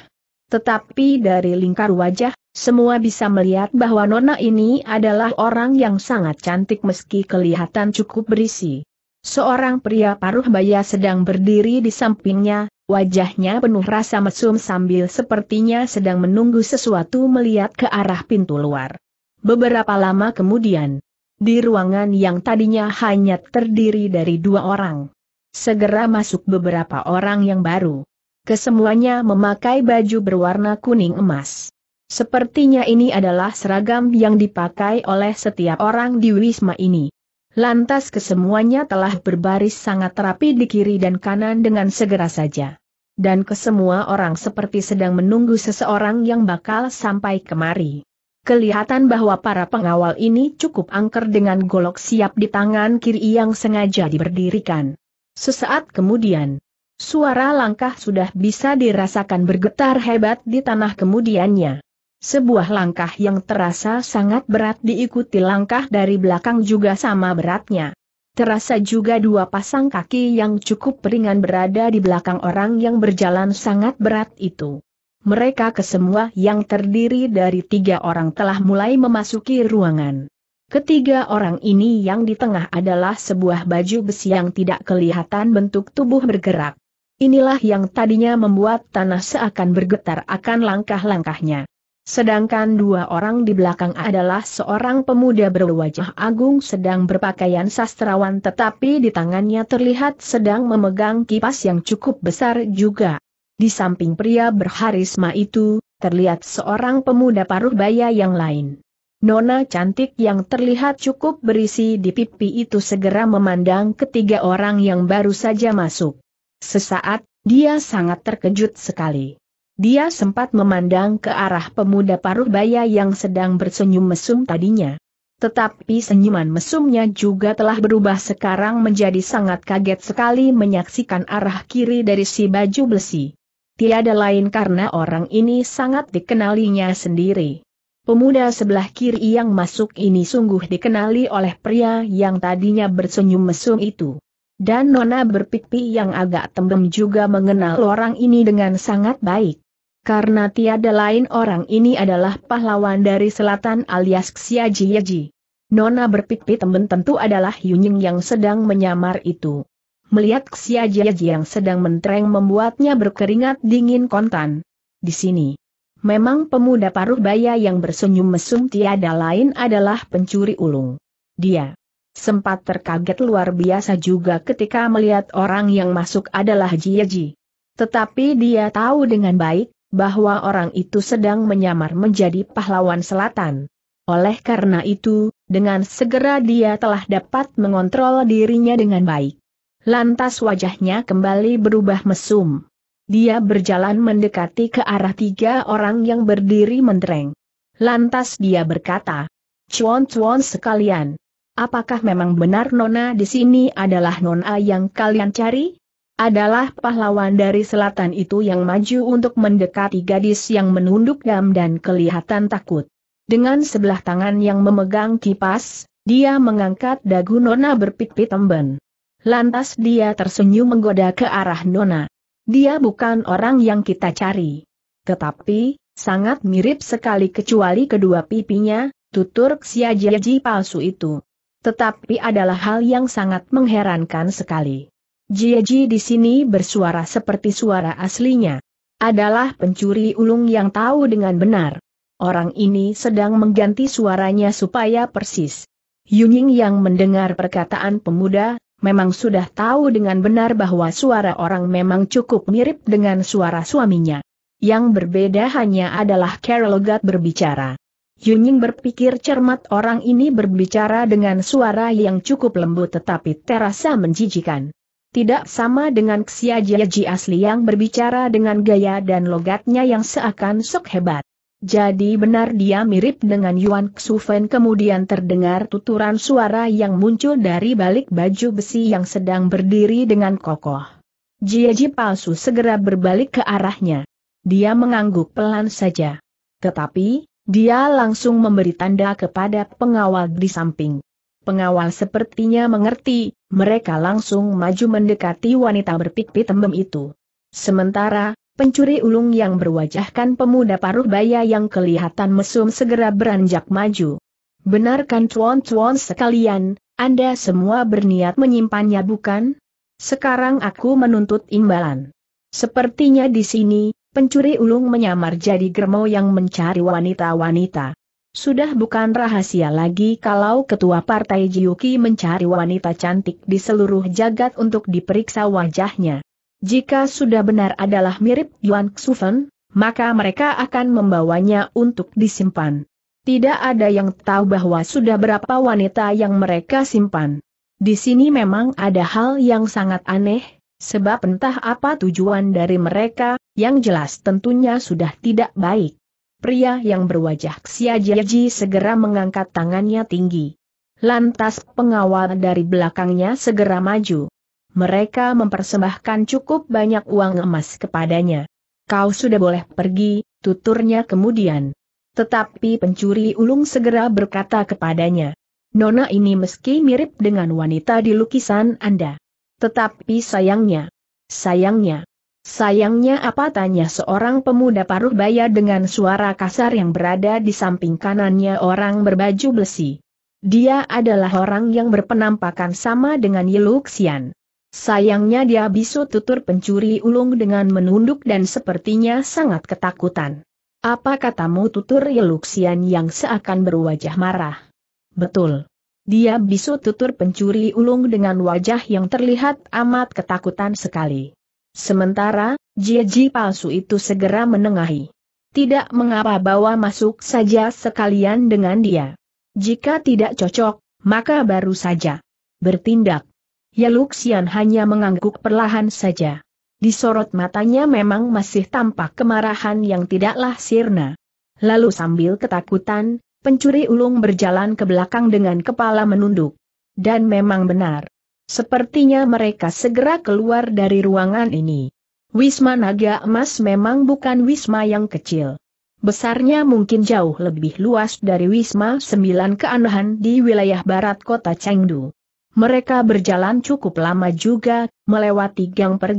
Tetapi dari lingkar wajah, semua bisa melihat bahwa Nona ini adalah orang yang sangat cantik meski kelihatan cukup berisi. Seorang pria paruh baya sedang berdiri di sampingnya, wajahnya penuh rasa mesum sambil sepertinya sedang menunggu sesuatu melihat ke arah pintu luar. Beberapa lama kemudian, di ruangan yang tadinya hanya terdiri dari dua orang, segera masuk beberapa orang yang baru. Kesemuanya memakai baju berwarna kuning emas. Sepertinya ini adalah seragam yang dipakai oleh setiap orang di Wisma ini. Lantas kesemuanya telah berbaris sangat rapi di kiri dan kanan dengan segera saja. Dan kesemua orang seperti sedang menunggu seseorang yang bakal sampai kemari. Kelihatan bahwa para pengawal ini cukup angker dengan golok siap di tangan kiri yang sengaja diberdirikan. Sesaat kemudian, suara langkah sudah bisa dirasakan bergetar hebat di tanah kemudiannya. Sebuah langkah yang terasa sangat berat diikuti langkah dari belakang juga sama beratnya. Terasa juga dua pasang kaki yang cukup ringan berada di belakang orang yang berjalan sangat berat itu. Mereka kesemua yang terdiri dari tiga orang telah mulai memasuki ruangan. Ketiga orang ini yang di tengah adalah sebuah baju besi yang tidak kelihatan bentuk tubuh bergerak. Inilah yang tadinya membuat tanah seakan bergetar akan langkah-langkahnya. Sedangkan dua orang di belakang adalah seorang pemuda berwajah agung sedang berpakaian sastrawan tetapi di tangannya terlihat sedang memegang kipas yang cukup besar juga. Di samping pria berharisma itu, terlihat seorang pemuda paruh baya yang lain. Nona cantik yang terlihat cukup berisi di pipi itu segera memandang ketiga orang yang baru saja masuk. Sesaat, dia sangat terkejut sekali. Dia sempat memandang ke arah pemuda paruh baya yang sedang bersenyum mesum tadinya. Tetapi senyuman mesumnya juga telah berubah sekarang menjadi sangat kaget sekali menyaksikan arah kiri dari si baju besi. Tiada lain karena orang ini sangat dikenalinya sendiri. Pemuda sebelah kiri yang masuk ini sungguh dikenali oleh pria yang tadinya bersenyum mesum itu. Dan Nona berpipi yang agak tembem juga mengenal orang ini dengan sangat baik karena tiada lain orang ini adalah pahlawan dari selatan alias Xiaji Yeji. Nona berpikir temen tentu adalah Yunying yang sedang menyamar itu. Melihat Xiaji Yeji yang sedang mentereng membuatnya berkeringat dingin kontan. Di sini. Memang pemuda paruh baya yang bersenyum mesum tiada lain adalah pencuri ulung. Dia sempat terkaget luar biasa juga ketika melihat orang yang masuk adalah Jieji. Tetapi dia tahu dengan baik bahwa orang itu sedang menyamar menjadi pahlawan selatan. Oleh karena itu, dengan segera dia telah dapat mengontrol dirinya dengan baik. Lantas wajahnya kembali berubah mesum. Dia berjalan mendekati ke arah tiga orang yang berdiri mentereng. Lantas dia berkata, Cuan-cuan sekalian, apakah memang benar Nona di sini adalah Nona yang kalian cari? adalah pahlawan dari selatan itu yang maju untuk mendekati gadis yang menunduk dam dan kelihatan takut. Dengan sebelah tangan yang memegang kipas, dia mengangkat dagu Nona berpipit temben. Lantas dia tersenyum menggoda ke arah Nona. Dia bukan orang yang kita cari. Tetapi, sangat mirip sekali kecuali kedua pipinya, tutur Xiajiaji palsu itu. Tetapi adalah hal yang sangat mengherankan sekali. Jiaji di sini bersuara seperti suara aslinya. Adalah pencuri ulung yang tahu dengan benar. Orang ini sedang mengganti suaranya supaya persis. Yunying yang mendengar perkataan pemuda, memang sudah tahu dengan benar bahwa suara orang memang cukup mirip dengan suara suaminya. Yang berbeda hanya adalah Carol Gat berbicara. Yunying berpikir cermat orang ini berbicara dengan suara yang cukup lembut tetapi terasa menjijikan tidak sama dengan Jiaji asli yang berbicara dengan gaya dan logatnya yang seakan sok hebat. Jadi benar dia mirip dengan Yuan Xufen kemudian terdengar tuturan suara yang muncul dari balik baju besi yang sedang berdiri dengan kokoh. Jiaji palsu segera berbalik ke arahnya. Dia mengangguk pelan saja. Tetapi, dia langsung memberi tanda kepada pengawal di samping. Pengawal sepertinya mengerti, mereka langsung maju mendekati wanita berpipi tembem itu. Sementara, pencuri ulung yang berwajahkan pemuda paruh baya yang kelihatan mesum segera beranjak maju. Benarkan cuan-cuan sekalian, Anda semua berniat menyimpannya bukan? Sekarang aku menuntut imbalan. Sepertinya di sini, pencuri ulung menyamar jadi germo yang mencari wanita-wanita. Sudah bukan rahasia lagi kalau ketua partai Jiuki mencari wanita cantik di seluruh jagat untuk diperiksa wajahnya. Jika sudah benar adalah mirip Yuan Xufen, maka mereka akan membawanya untuk disimpan. Tidak ada yang tahu bahwa sudah berapa wanita yang mereka simpan. Di sini memang ada hal yang sangat aneh, sebab entah apa tujuan dari mereka, yang jelas tentunya sudah tidak baik. Pria yang berwajah Xiajiaji segera mengangkat tangannya tinggi. Lantas pengawal dari belakangnya segera maju. Mereka mempersembahkan cukup banyak uang emas kepadanya. Kau sudah boleh pergi, tuturnya kemudian. Tetapi pencuri ulung segera berkata kepadanya. Nona ini meski mirip dengan wanita di lukisan Anda. Tetapi sayangnya, sayangnya, Sayangnya apa tanya seorang pemuda paruh baya dengan suara kasar yang berada di samping kanannya orang berbaju besi. Dia adalah orang yang berpenampakan sama dengan Yeluxian. Sayangnya dia bisu tutur pencuri ulung dengan menunduk dan sepertinya sangat ketakutan. Apa katamu tutur Yeluxian yang seakan berwajah marah? Betul. Dia bisu tutur pencuri ulung dengan wajah yang terlihat amat ketakutan sekali. Sementara, Jieji palsu itu segera menengahi. Tidak mengapa bawa masuk saja sekalian dengan dia. Jika tidak cocok, maka baru saja bertindak. Ya Luxian hanya mengangguk perlahan saja. Di sorot matanya memang masih tampak kemarahan yang tidaklah sirna. Lalu sambil ketakutan, pencuri ulung berjalan ke belakang dengan kepala menunduk. Dan memang benar. Sepertinya mereka segera keluar dari ruangan ini. Wisma Naga Emas memang bukan wisma yang kecil. Besarnya mungkin jauh lebih luas dari Wisma Sembilan Keanehan di wilayah barat kota Chengdu. Mereka berjalan cukup lama juga, melewati gang per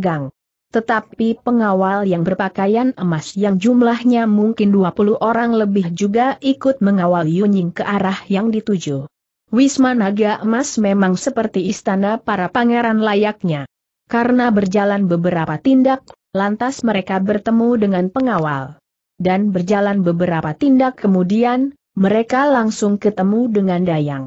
Tetapi pengawal yang berpakaian emas yang jumlahnya mungkin 20 orang lebih juga ikut mengawal Yunying ke arah yang dituju. Wisma Naga Emas memang seperti istana para pangeran layaknya. Karena berjalan beberapa tindak, lantas mereka bertemu dengan pengawal. Dan berjalan beberapa tindak kemudian, mereka langsung ketemu dengan Dayang.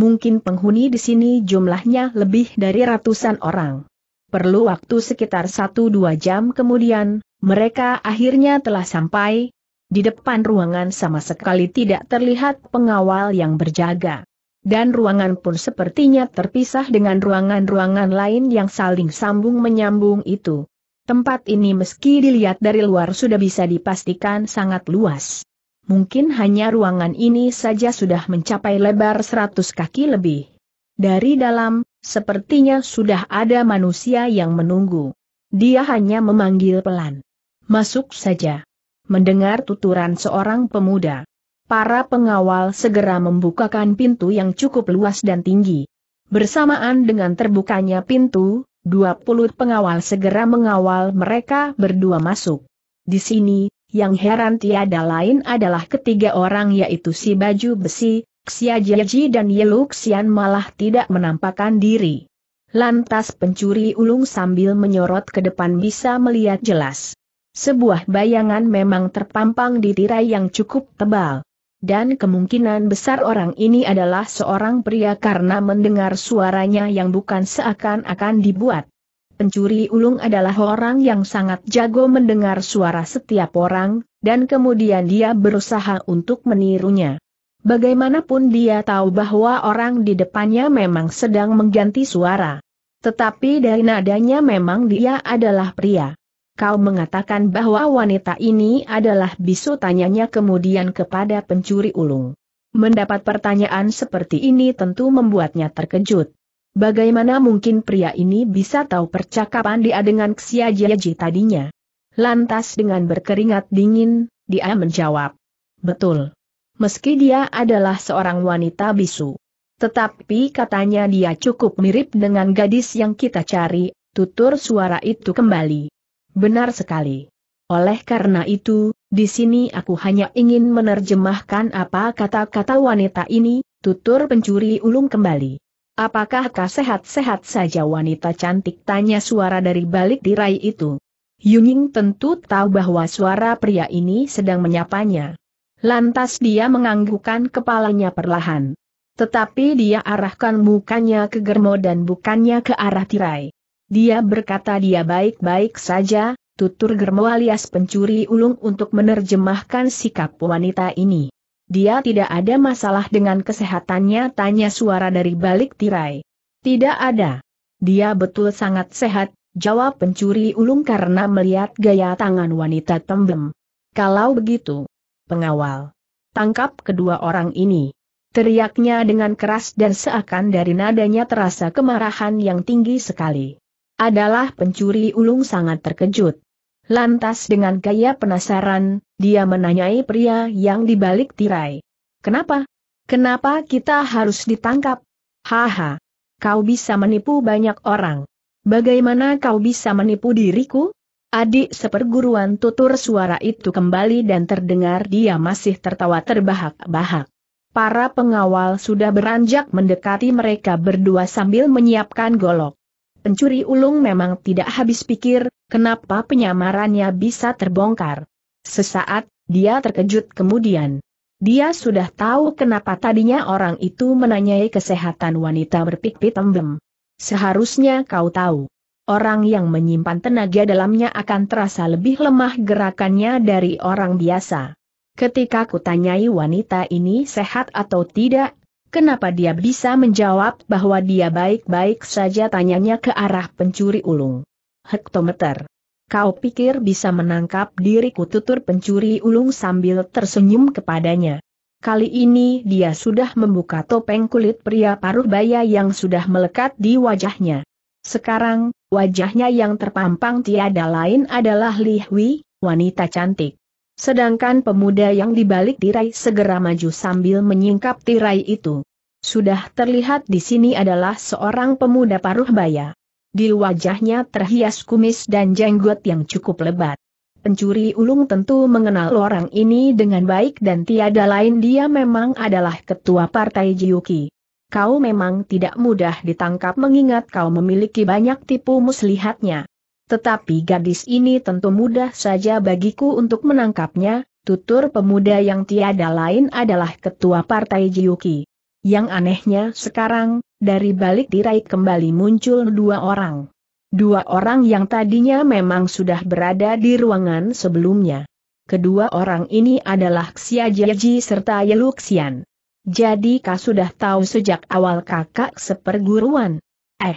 Mungkin penghuni di sini jumlahnya lebih dari ratusan orang. Perlu waktu sekitar 1-2 jam kemudian, mereka akhirnya telah sampai. Di depan ruangan sama sekali tidak terlihat pengawal yang berjaga dan ruangan pun sepertinya terpisah dengan ruangan-ruangan lain yang saling sambung menyambung itu. Tempat ini meski dilihat dari luar sudah bisa dipastikan sangat luas. Mungkin hanya ruangan ini saja sudah mencapai lebar 100 kaki lebih. Dari dalam, sepertinya sudah ada manusia yang menunggu. Dia hanya memanggil pelan. Masuk saja. Mendengar tuturan seorang pemuda para pengawal segera membukakan pintu yang cukup luas dan tinggi. Bersamaan dengan terbukanya pintu, 20 pengawal segera mengawal mereka berdua masuk. Di sini, yang heran tiada lain adalah ketiga orang yaitu si baju besi, Xia Jieji dan Yeluk Xian malah tidak menampakkan diri. Lantas pencuri ulung sambil menyorot ke depan bisa melihat jelas. Sebuah bayangan memang terpampang di tirai yang cukup tebal dan kemungkinan besar orang ini adalah seorang pria karena mendengar suaranya yang bukan seakan-akan dibuat. Pencuri ulung adalah orang yang sangat jago mendengar suara setiap orang, dan kemudian dia berusaha untuk menirunya. Bagaimanapun dia tahu bahwa orang di depannya memang sedang mengganti suara. Tetapi dari nadanya memang dia adalah pria. Kau mengatakan bahwa wanita ini adalah bisu tanyanya kemudian kepada pencuri ulung. Mendapat pertanyaan seperti ini tentu membuatnya terkejut. Bagaimana mungkin pria ini bisa tahu percakapan dia dengan Xia Jiaji tadinya? Lantas dengan berkeringat dingin, dia menjawab. Betul. Meski dia adalah seorang wanita bisu. Tetapi katanya dia cukup mirip dengan gadis yang kita cari, tutur suara itu kembali. Benar sekali. Oleh karena itu, di sini aku hanya ingin menerjemahkan apa kata-kata wanita ini, tutur pencuri ulung kembali. Apakah kau sehat-sehat saja wanita cantik tanya suara dari balik tirai itu. Yuning tentu tahu bahwa suara pria ini sedang menyapanya. Lantas dia menganggukkan kepalanya perlahan. Tetapi dia arahkan mukanya ke germo dan bukannya ke arah tirai. Dia berkata dia baik-baik saja, tutur germo alias pencuri ulung untuk menerjemahkan sikap wanita ini. Dia tidak ada masalah dengan kesehatannya tanya suara dari balik tirai. Tidak ada. Dia betul sangat sehat, jawab pencuri ulung karena melihat gaya tangan wanita tembem. Kalau begitu, pengawal, tangkap kedua orang ini. Teriaknya dengan keras dan seakan dari nadanya terasa kemarahan yang tinggi sekali adalah pencuri ulung sangat terkejut. Lantas dengan gaya penasaran, dia menanyai pria yang dibalik tirai. Kenapa? Kenapa kita harus ditangkap? Haha. Kau bisa menipu banyak orang. Bagaimana kau bisa menipu diriku? Adik seperguruan tutur suara itu kembali dan terdengar dia masih tertawa terbahak-bahak. Para pengawal sudah beranjak mendekati mereka berdua sambil menyiapkan golok pencuri ulung memang tidak habis pikir, kenapa penyamarannya bisa terbongkar. Sesaat, dia terkejut kemudian. Dia sudah tahu kenapa tadinya orang itu menanyai kesehatan wanita berpikpit tembem. Seharusnya kau tahu. Orang yang menyimpan tenaga dalamnya akan terasa lebih lemah gerakannya dari orang biasa. Ketika kutanyai wanita ini sehat atau tidak, Kenapa dia bisa menjawab bahwa dia baik-baik saja tanyanya ke arah pencuri ulung? Hektometer. Kau pikir bisa menangkap diriku tutur pencuri ulung sambil tersenyum kepadanya. Kali ini dia sudah membuka topeng kulit pria paruh baya yang sudah melekat di wajahnya. Sekarang, wajahnya yang terpampang tiada lain adalah Li Hui, wanita cantik. Sedangkan pemuda yang dibalik tirai segera maju sambil menyingkap tirai itu. Sudah terlihat di sini adalah seorang pemuda paruh baya. Di wajahnya terhias kumis dan jenggot yang cukup lebat. Pencuri ulung tentu mengenal orang ini dengan baik dan tiada lain dia memang adalah ketua partai Jiuki. Kau memang tidak mudah ditangkap mengingat kau memiliki banyak tipu muslihatnya. Tetapi gadis ini tentu mudah saja bagiku untuk menangkapnya, tutur pemuda yang tiada lain adalah ketua partai Jiuki. Yang anehnya sekarang, dari balik tirai kembali muncul dua orang. Dua orang yang tadinya memang sudah berada di ruangan sebelumnya. Kedua orang ini adalah Xia Jieji serta Yeluxian. Jadi kau sudah tahu sejak awal kakak seperguruan. Eh,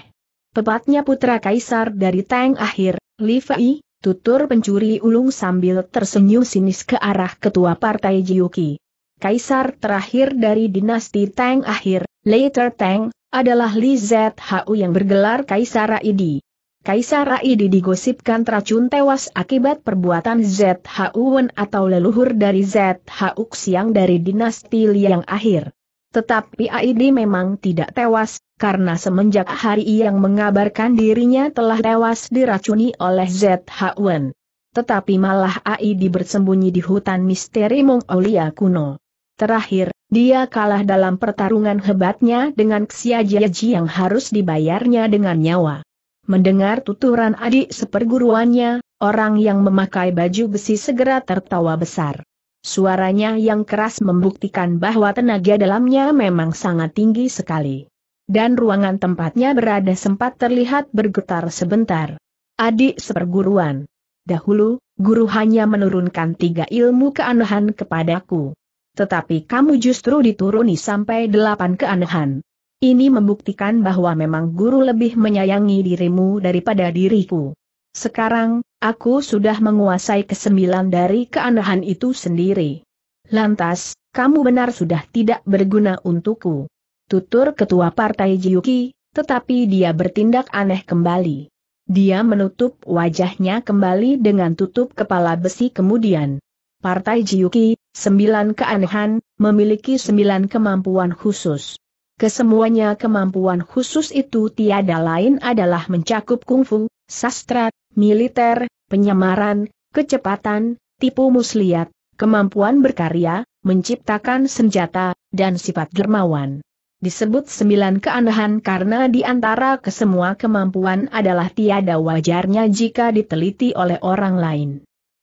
tepatnya putra kaisar dari Tang akhir, Li Fei, tutur pencuri ulung sambil tersenyum sinis ke arah ketua partai Jiuki. Kaisar terakhir dari dinasti Tang akhir, Later Tang, adalah Li Zhu yang bergelar Kaisar Raidi. Kaisar Raidi digosipkan teracun tewas akibat perbuatan Wen atau leluhur dari Zhu Xiang dari dinasti Liang akhir. Tetapi Aidi memang tidak tewas, karena semenjak hari yang mengabarkan dirinya telah tewas diracuni oleh ZH Wen. Tetapi malah Ai bersembunyi di hutan misteri Mongolia kuno. Terakhir, dia kalah dalam pertarungan hebatnya dengan Xiajiaji yang harus dibayarnya dengan nyawa. Mendengar tuturan adik seperguruannya, orang yang memakai baju besi segera tertawa besar. Suaranya yang keras membuktikan bahwa tenaga dalamnya memang sangat tinggi sekali dan ruangan tempatnya berada sempat terlihat bergetar sebentar. Adik seperguruan. Dahulu, guru hanya menurunkan tiga ilmu keanehan kepadaku. Tetapi kamu justru dituruni sampai delapan keanehan. Ini membuktikan bahwa memang guru lebih menyayangi dirimu daripada diriku. Sekarang, aku sudah menguasai kesembilan dari keanehan itu sendiri. Lantas, kamu benar sudah tidak berguna untukku tutur ketua partai Jiuki, tetapi dia bertindak aneh kembali. Dia menutup wajahnya kembali dengan tutup kepala besi kemudian. Partai Jiuki, sembilan keanehan, memiliki sembilan kemampuan khusus. Kesemuanya kemampuan khusus itu tiada lain adalah mencakup kungfu, sastra, militer, penyamaran, kecepatan, tipu muslihat, kemampuan berkarya, menciptakan senjata, dan sifat dermawan disebut sembilan keanehan karena di antara kesemua kemampuan adalah tiada wajarnya jika diteliti oleh orang lain.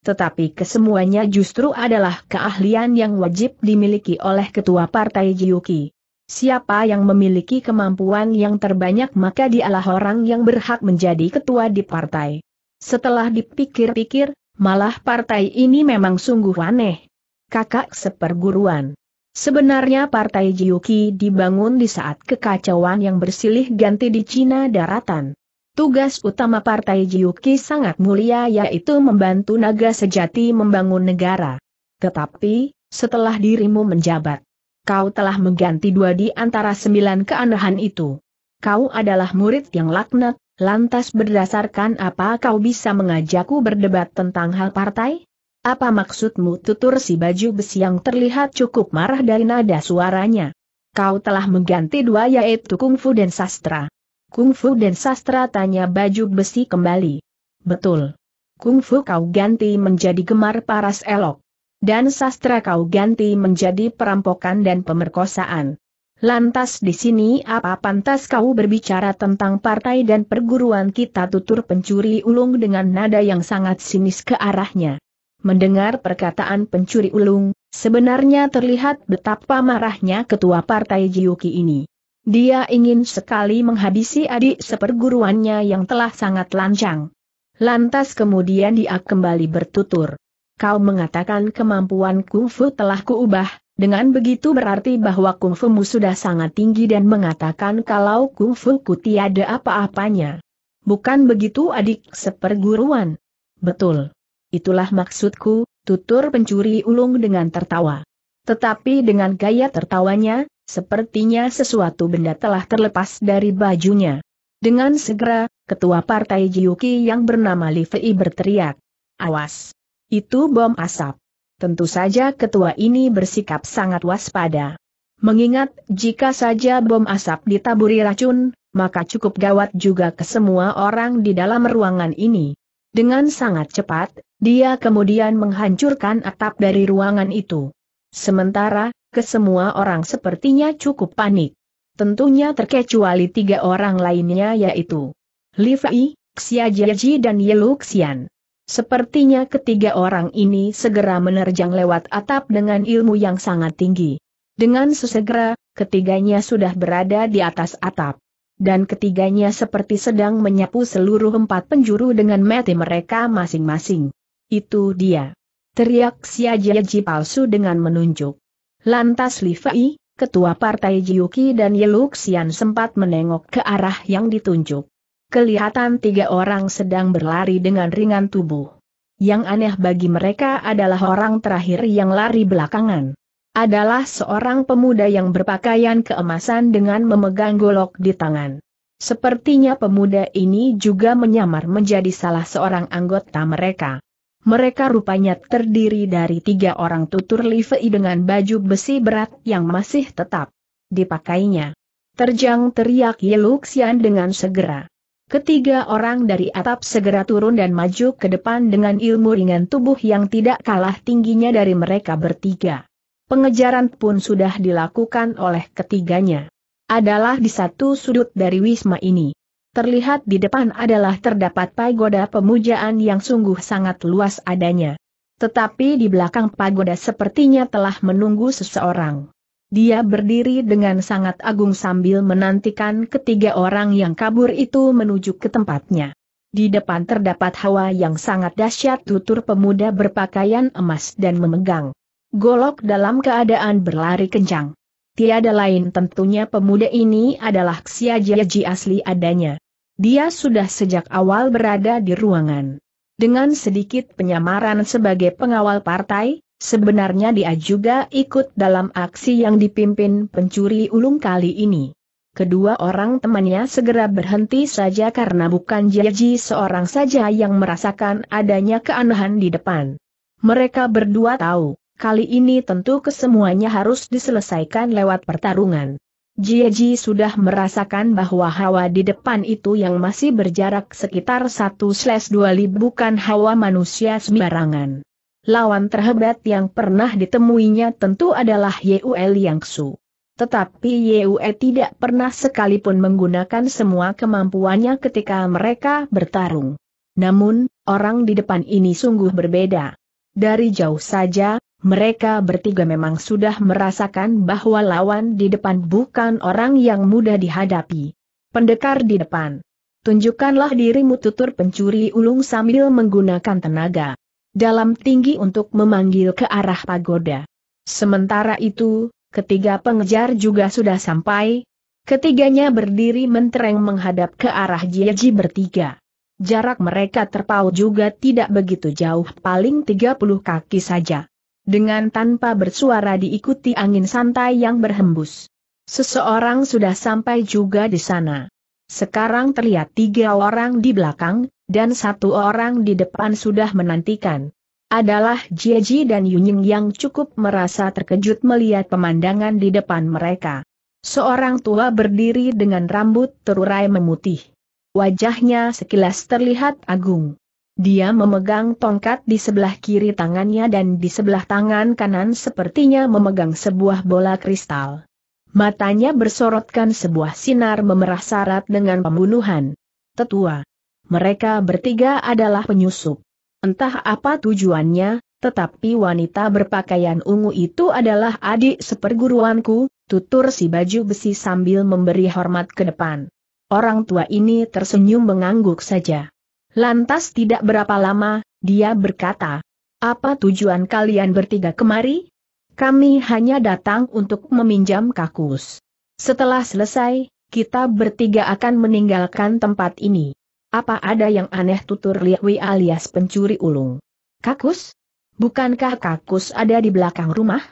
Tetapi kesemuanya justru adalah keahlian yang wajib dimiliki oleh ketua partai Jiuki. Siapa yang memiliki kemampuan yang terbanyak maka dialah orang yang berhak menjadi ketua di partai. Setelah dipikir-pikir, malah partai ini memang sungguh aneh. Kakak seperguruan. Sebenarnya Partai Jiuki dibangun di saat kekacauan yang bersilih ganti di Cina daratan. Tugas utama Partai Jiuki sangat mulia yaitu membantu naga sejati membangun negara. Tetapi, setelah dirimu menjabat, kau telah mengganti dua di antara sembilan keanehan itu. Kau adalah murid yang laknat, lantas berdasarkan apa kau bisa mengajakku berdebat tentang hal partai? Apa maksudmu tutur si baju besi yang terlihat cukup marah dari nada suaranya? Kau telah mengganti dua yaitu kungfu dan sastra. Kungfu dan sastra tanya baju besi kembali. Betul. Kungfu kau ganti menjadi gemar paras elok. Dan sastra kau ganti menjadi perampokan dan pemerkosaan. Lantas di sini apa pantas kau berbicara tentang partai dan perguruan kita tutur pencuri ulung dengan nada yang sangat sinis ke arahnya. Mendengar perkataan pencuri ulung, sebenarnya terlihat betapa marahnya ketua partai Jiuki ini. Dia ingin sekali menghabisi adik seperguruannya yang telah sangat lancang. Lantas kemudian dia kembali bertutur. Kau mengatakan kemampuan kungfu telah kuubah, dengan begitu berarti bahwa kungfumu sudah sangat tinggi dan mengatakan kalau kungfu ku tiada apa-apanya. Bukan begitu adik seperguruan? Betul. Itulah maksudku, tutur pencuri ulung dengan tertawa. Tetapi dengan gaya tertawanya, sepertinya sesuatu benda telah terlepas dari bajunya. Dengan segera, ketua partai Jiuki yang bernama Li Fei berteriak. Awas! Itu bom asap. Tentu saja ketua ini bersikap sangat waspada. Mengingat jika saja bom asap ditaburi racun, maka cukup gawat juga ke semua orang di dalam ruangan ini. Dengan sangat cepat, dia kemudian menghancurkan atap dari ruangan itu. Sementara, kesemua orang sepertinya cukup panik. Tentunya terkecuali tiga orang lainnya yaitu Li Fei, Xia Jieji dan Yelu Xian. Sepertinya ketiga orang ini segera menerjang lewat atap dengan ilmu yang sangat tinggi. Dengan sesegera, ketiganya sudah berada di atas atap dan ketiganya seperti sedang menyapu seluruh empat penjuru dengan mati mereka masing-masing. Itu dia. Teriak Ajiaji palsu dengan menunjuk. Lantas Li Fei, ketua partai Jiuki dan Yeluxian sempat menengok ke arah yang ditunjuk. Kelihatan tiga orang sedang berlari dengan ringan tubuh. Yang aneh bagi mereka adalah orang terakhir yang lari belakangan adalah seorang pemuda yang berpakaian keemasan dengan memegang golok di tangan. Sepertinya pemuda ini juga menyamar menjadi salah seorang anggota mereka. Mereka rupanya terdiri dari tiga orang tutur livei dengan baju besi berat yang masih tetap dipakainya. Terjang teriak Yeluxian dengan segera. Ketiga orang dari atap segera turun dan maju ke depan dengan ilmu ringan tubuh yang tidak kalah tingginya dari mereka bertiga pengejaran pun sudah dilakukan oleh ketiganya. Adalah di satu sudut dari wisma ini. Terlihat di depan adalah terdapat pagoda pemujaan yang sungguh sangat luas adanya. Tetapi di belakang pagoda sepertinya telah menunggu seseorang. Dia berdiri dengan sangat agung sambil menantikan ketiga orang yang kabur itu menuju ke tempatnya. Di depan terdapat hawa yang sangat dahsyat tutur pemuda berpakaian emas dan memegang Golok dalam keadaan berlari kencang. Tiada lain tentunya pemuda ini adalah Jiaji asli adanya. Dia sudah sejak awal berada di ruangan. Dengan sedikit penyamaran sebagai pengawal partai, sebenarnya dia juga ikut dalam aksi yang dipimpin pencuri ulung kali ini. Kedua orang temannya segera berhenti saja karena bukan Jaji seorang saja yang merasakan adanya keanehan di depan. Mereka berdua tahu, Kali ini tentu kesemuanya harus diselesaikan lewat pertarungan. Jieji sudah merasakan bahwa hawa di depan itu yang masih berjarak sekitar 1-2 bukan hawa manusia sembarangan. Lawan terhebat yang pernah ditemuinya tentu adalah Yul Yangsu. Tetapi Yue tidak pernah sekalipun menggunakan semua kemampuannya ketika mereka bertarung. Namun, orang di depan ini sungguh berbeda. Dari jauh saja, mereka bertiga memang sudah merasakan bahwa lawan di depan bukan orang yang mudah dihadapi. Pendekar di depan. Tunjukkanlah dirimu tutur pencuri ulung sambil menggunakan tenaga. Dalam tinggi untuk memanggil ke arah pagoda. Sementara itu, ketiga pengejar juga sudah sampai. Ketiganya berdiri mentereng menghadap ke arah Jieji bertiga. Jarak mereka terpaut juga tidak begitu jauh paling 30 kaki saja. Dengan tanpa bersuara diikuti angin santai yang berhembus. Seseorang sudah sampai juga di sana. Sekarang terlihat tiga orang di belakang, dan satu orang di depan sudah menantikan. Adalah Jieji dan Yunying yang cukup merasa terkejut melihat pemandangan di depan mereka. Seorang tua berdiri dengan rambut terurai memutih. Wajahnya sekilas terlihat agung. Dia memegang tongkat di sebelah kiri tangannya dan di sebelah tangan kanan sepertinya memegang sebuah bola kristal. Matanya bersorotkan sebuah sinar memerah syarat dengan pembunuhan. Tetua. Mereka bertiga adalah penyusup. Entah apa tujuannya, tetapi wanita berpakaian ungu itu adalah adik seperguruanku, tutur si baju besi sambil memberi hormat ke depan. Orang tua ini tersenyum mengangguk saja. Lantas tidak berapa lama, dia berkata, apa tujuan kalian bertiga kemari? Kami hanya datang untuk meminjam kakus. Setelah selesai, kita bertiga akan meninggalkan tempat ini. Apa ada yang aneh tutur Liwi alias pencuri ulung? Kakus? Bukankah kakus ada di belakang rumah?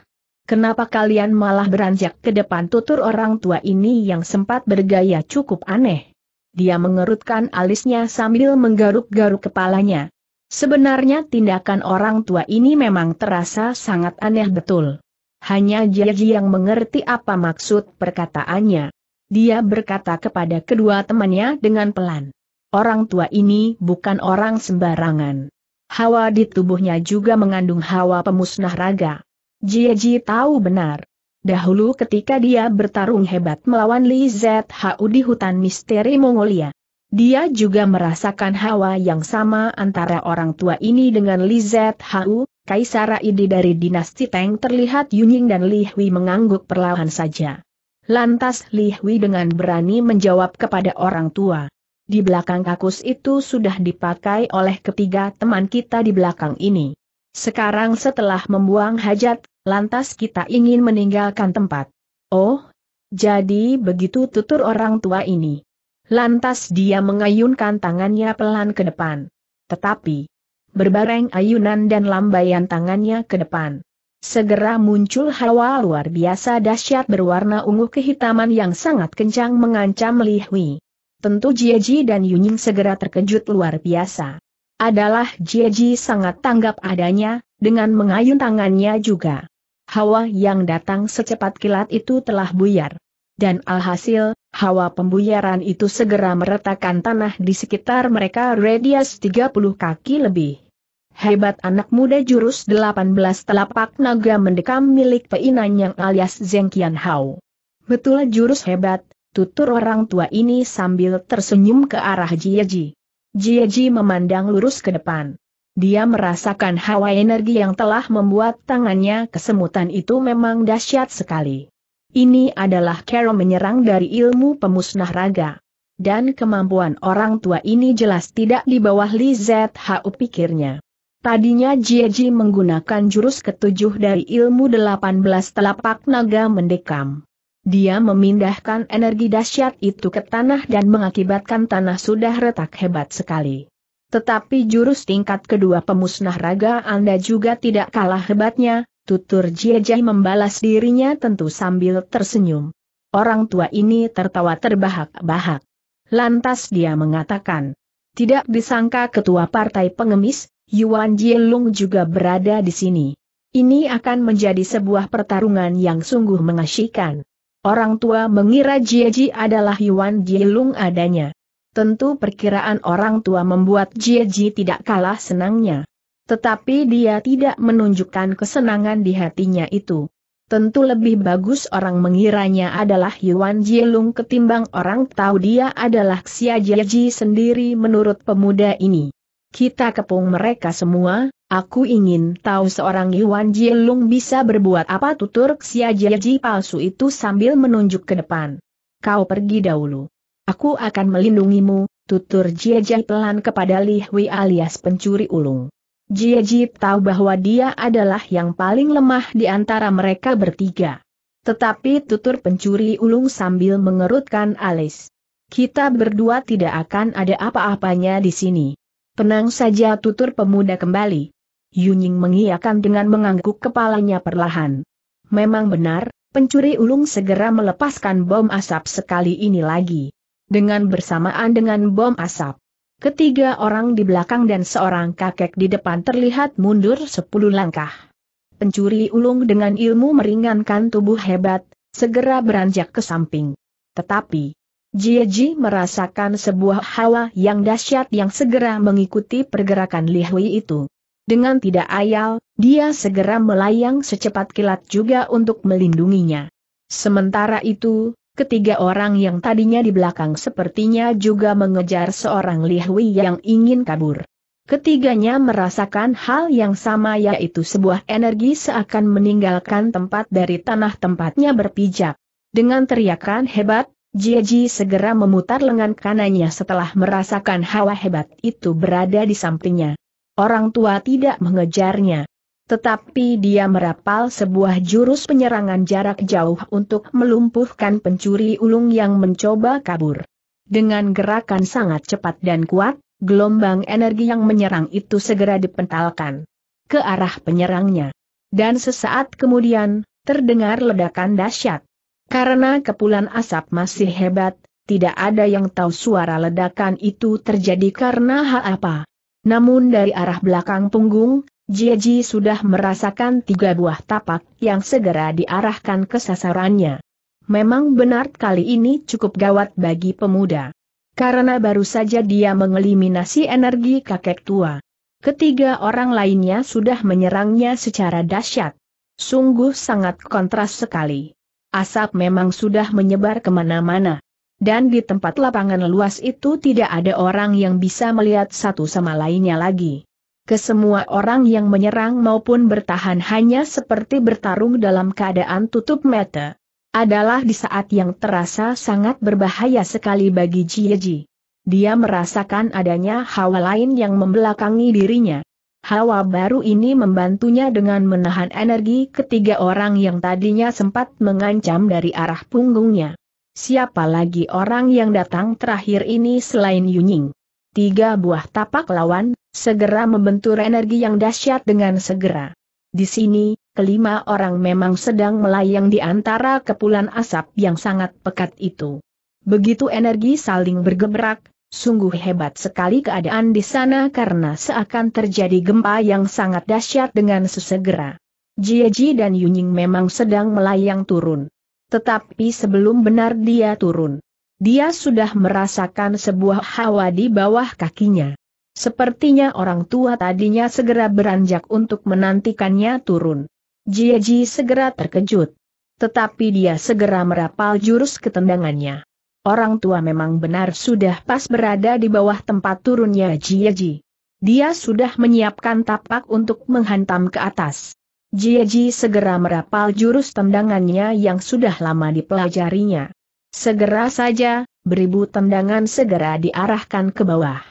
Kenapa kalian malah beranjak ke depan tutur orang tua ini yang sempat bergaya cukup aneh? Dia mengerutkan alisnya sambil menggaruk-garuk kepalanya. Sebenarnya tindakan orang tua ini memang terasa sangat aneh betul. Hanya Jiaji yang mengerti apa maksud perkataannya. Dia berkata kepada kedua temannya dengan pelan. Orang tua ini bukan orang sembarangan. Hawa di tubuhnya juga mengandung hawa pemusnah raga. Jiaji tahu benar. Dahulu ketika dia bertarung hebat melawan Li Zhu di hutan misteri Mongolia. Dia juga merasakan hawa yang sama antara orang tua ini dengan Li Zhu, Kaisar Idi dari dinasti Tang terlihat Yunying dan Li Hui mengangguk perlahan saja. Lantas Li Hui dengan berani menjawab kepada orang tua. Di belakang kakus itu sudah dipakai oleh ketiga teman kita di belakang ini. Sekarang setelah membuang hajat, lantas kita ingin meninggalkan tempat. Oh, jadi begitu tutur orang tua ini. Lantas dia mengayunkan tangannya pelan ke depan. Tetapi, berbareng ayunan dan lambaian tangannya ke depan. Segera muncul hawa luar biasa dahsyat berwarna ungu kehitaman yang sangat kencang mengancam Li Hui. Tentu Jieji dan Yunying segera terkejut luar biasa. Adalah Jieji sangat tanggap adanya, dengan mengayun tangannya juga hawa yang datang secepat kilat itu telah buyar. Dan alhasil, hawa pembuyaran itu segera meretakkan tanah di sekitar mereka radius 30 kaki lebih. Hebat anak muda jurus 18 telapak naga mendekam milik peinan yang alias Zeng Kian Hao. Betul jurus hebat, tutur orang tua ini sambil tersenyum ke arah Jieji. Jieji memandang lurus ke depan. Dia merasakan hawa energi yang telah membuat tangannya kesemutan itu memang dahsyat sekali. Ini adalah Carol menyerang dari ilmu pemusnah raga. Dan kemampuan orang tua ini jelas tidak di bawah Li ZHU pikirnya. Tadinya Ji menggunakan jurus ketujuh dari ilmu delapan belas telapak naga mendekam. Dia memindahkan energi dahsyat itu ke tanah dan mengakibatkan tanah sudah retak hebat sekali. Tetapi jurus tingkat kedua pemusnah raga Anda juga tidak kalah hebatnya, tutur Jiejai membalas dirinya tentu sambil tersenyum. Orang tua ini tertawa terbahak-bahak. Lantas dia mengatakan, tidak disangka ketua partai pengemis, Yuan Jielung juga berada di sini. Ini akan menjadi sebuah pertarungan yang sungguh mengasyikan. Orang tua mengira Jieji adalah Yuan Jielung adanya. Tentu perkiraan orang tua membuat Jie Ji tidak kalah senangnya. Tetapi dia tidak menunjukkan kesenangan di hatinya itu. Tentu lebih bagus orang mengiranya adalah Yuan Jielung ketimbang orang tahu dia adalah Xia Jie sendiri menurut pemuda ini. Kita kepung mereka semua, aku ingin tahu seorang Yuan Jielung bisa berbuat apa tutur Xia Jie palsu itu sambil menunjuk ke depan. Kau pergi dahulu. Aku akan melindungimu, tutur Jieji pelan kepada Li Hui alias pencuri ulung. Jieji tahu bahwa dia adalah yang paling lemah di antara mereka bertiga. Tetapi tutur pencuri ulung sambil mengerutkan alis. Kita berdua tidak akan ada apa-apanya di sini. Tenang saja tutur pemuda kembali. Yunying mengiyakan dengan mengangguk kepalanya perlahan. Memang benar, pencuri ulung segera melepaskan bom asap sekali ini lagi dengan bersamaan dengan bom asap. Ketiga orang di belakang dan seorang kakek di depan terlihat mundur sepuluh langkah. Pencuri ulung dengan ilmu meringankan tubuh hebat, segera beranjak ke samping. Tetapi, Jieji merasakan sebuah hawa yang dahsyat yang segera mengikuti pergerakan Lihui itu. Dengan tidak ayal, dia segera melayang secepat kilat juga untuk melindunginya. Sementara itu, Ketiga orang yang tadinya di belakang sepertinya juga mengejar seorang lihwi yang ingin kabur. Ketiganya merasakan hal yang sama yaitu sebuah energi seakan meninggalkan tempat dari tanah tempatnya berpijak. Dengan teriakan hebat, Jiji segera memutar lengan kanannya setelah merasakan hawa hebat itu berada di sampingnya. Orang tua tidak mengejarnya. Tetapi dia merapal sebuah jurus penyerangan jarak jauh untuk melumpuhkan pencuri ulung yang mencoba kabur. Dengan gerakan sangat cepat dan kuat, gelombang energi yang menyerang itu segera dipentalkan ke arah penyerangnya. Dan sesaat kemudian, terdengar ledakan dahsyat. Karena kepulan asap masih hebat, tidak ada yang tahu suara ledakan itu terjadi karena hal apa. Namun dari arah belakang punggung, Jieji sudah merasakan tiga buah tapak yang segera diarahkan ke sasarannya. Memang benar kali ini cukup gawat bagi pemuda. Karena baru saja dia mengeliminasi energi kakek tua. Ketiga orang lainnya sudah menyerangnya secara dahsyat. Sungguh sangat kontras sekali. Asap memang sudah menyebar kemana-mana. Dan di tempat lapangan luas itu tidak ada orang yang bisa melihat satu sama lainnya lagi kesemua orang yang menyerang maupun bertahan hanya seperti bertarung dalam keadaan tutup mata. Adalah di saat yang terasa sangat berbahaya sekali bagi Jieji. Dia merasakan adanya hawa lain yang membelakangi dirinya. Hawa baru ini membantunya dengan menahan energi ketiga orang yang tadinya sempat mengancam dari arah punggungnya. Siapa lagi orang yang datang terakhir ini selain Yunying? tiga buah tapak lawan, segera membentur energi yang dahsyat dengan segera. Di sini, kelima orang memang sedang melayang di antara kepulan asap yang sangat pekat itu. Begitu energi saling bergebrak, sungguh hebat sekali keadaan di sana karena seakan terjadi gempa yang sangat dahsyat dengan sesegera. Jieji dan Yunying memang sedang melayang turun. Tetapi sebelum benar dia turun, dia sudah merasakan sebuah hawa di bawah kakinya. Sepertinya orang tua tadinya segera beranjak untuk menantikannya turun. Jiaji segera terkejut. Tetapi dia segera merapal jurus ketendangannya. Orang tua memang benar sudah pas berada di bawah tempat turunnya Jiaji. Dia sudah menyiapkan tapak untuk menghantam ke atas. Jiaji segera merapal jurus tendangannya yang sudah lama dipelajarinya. Segera saja, beribu tendangan segera diarahkan ke bawah.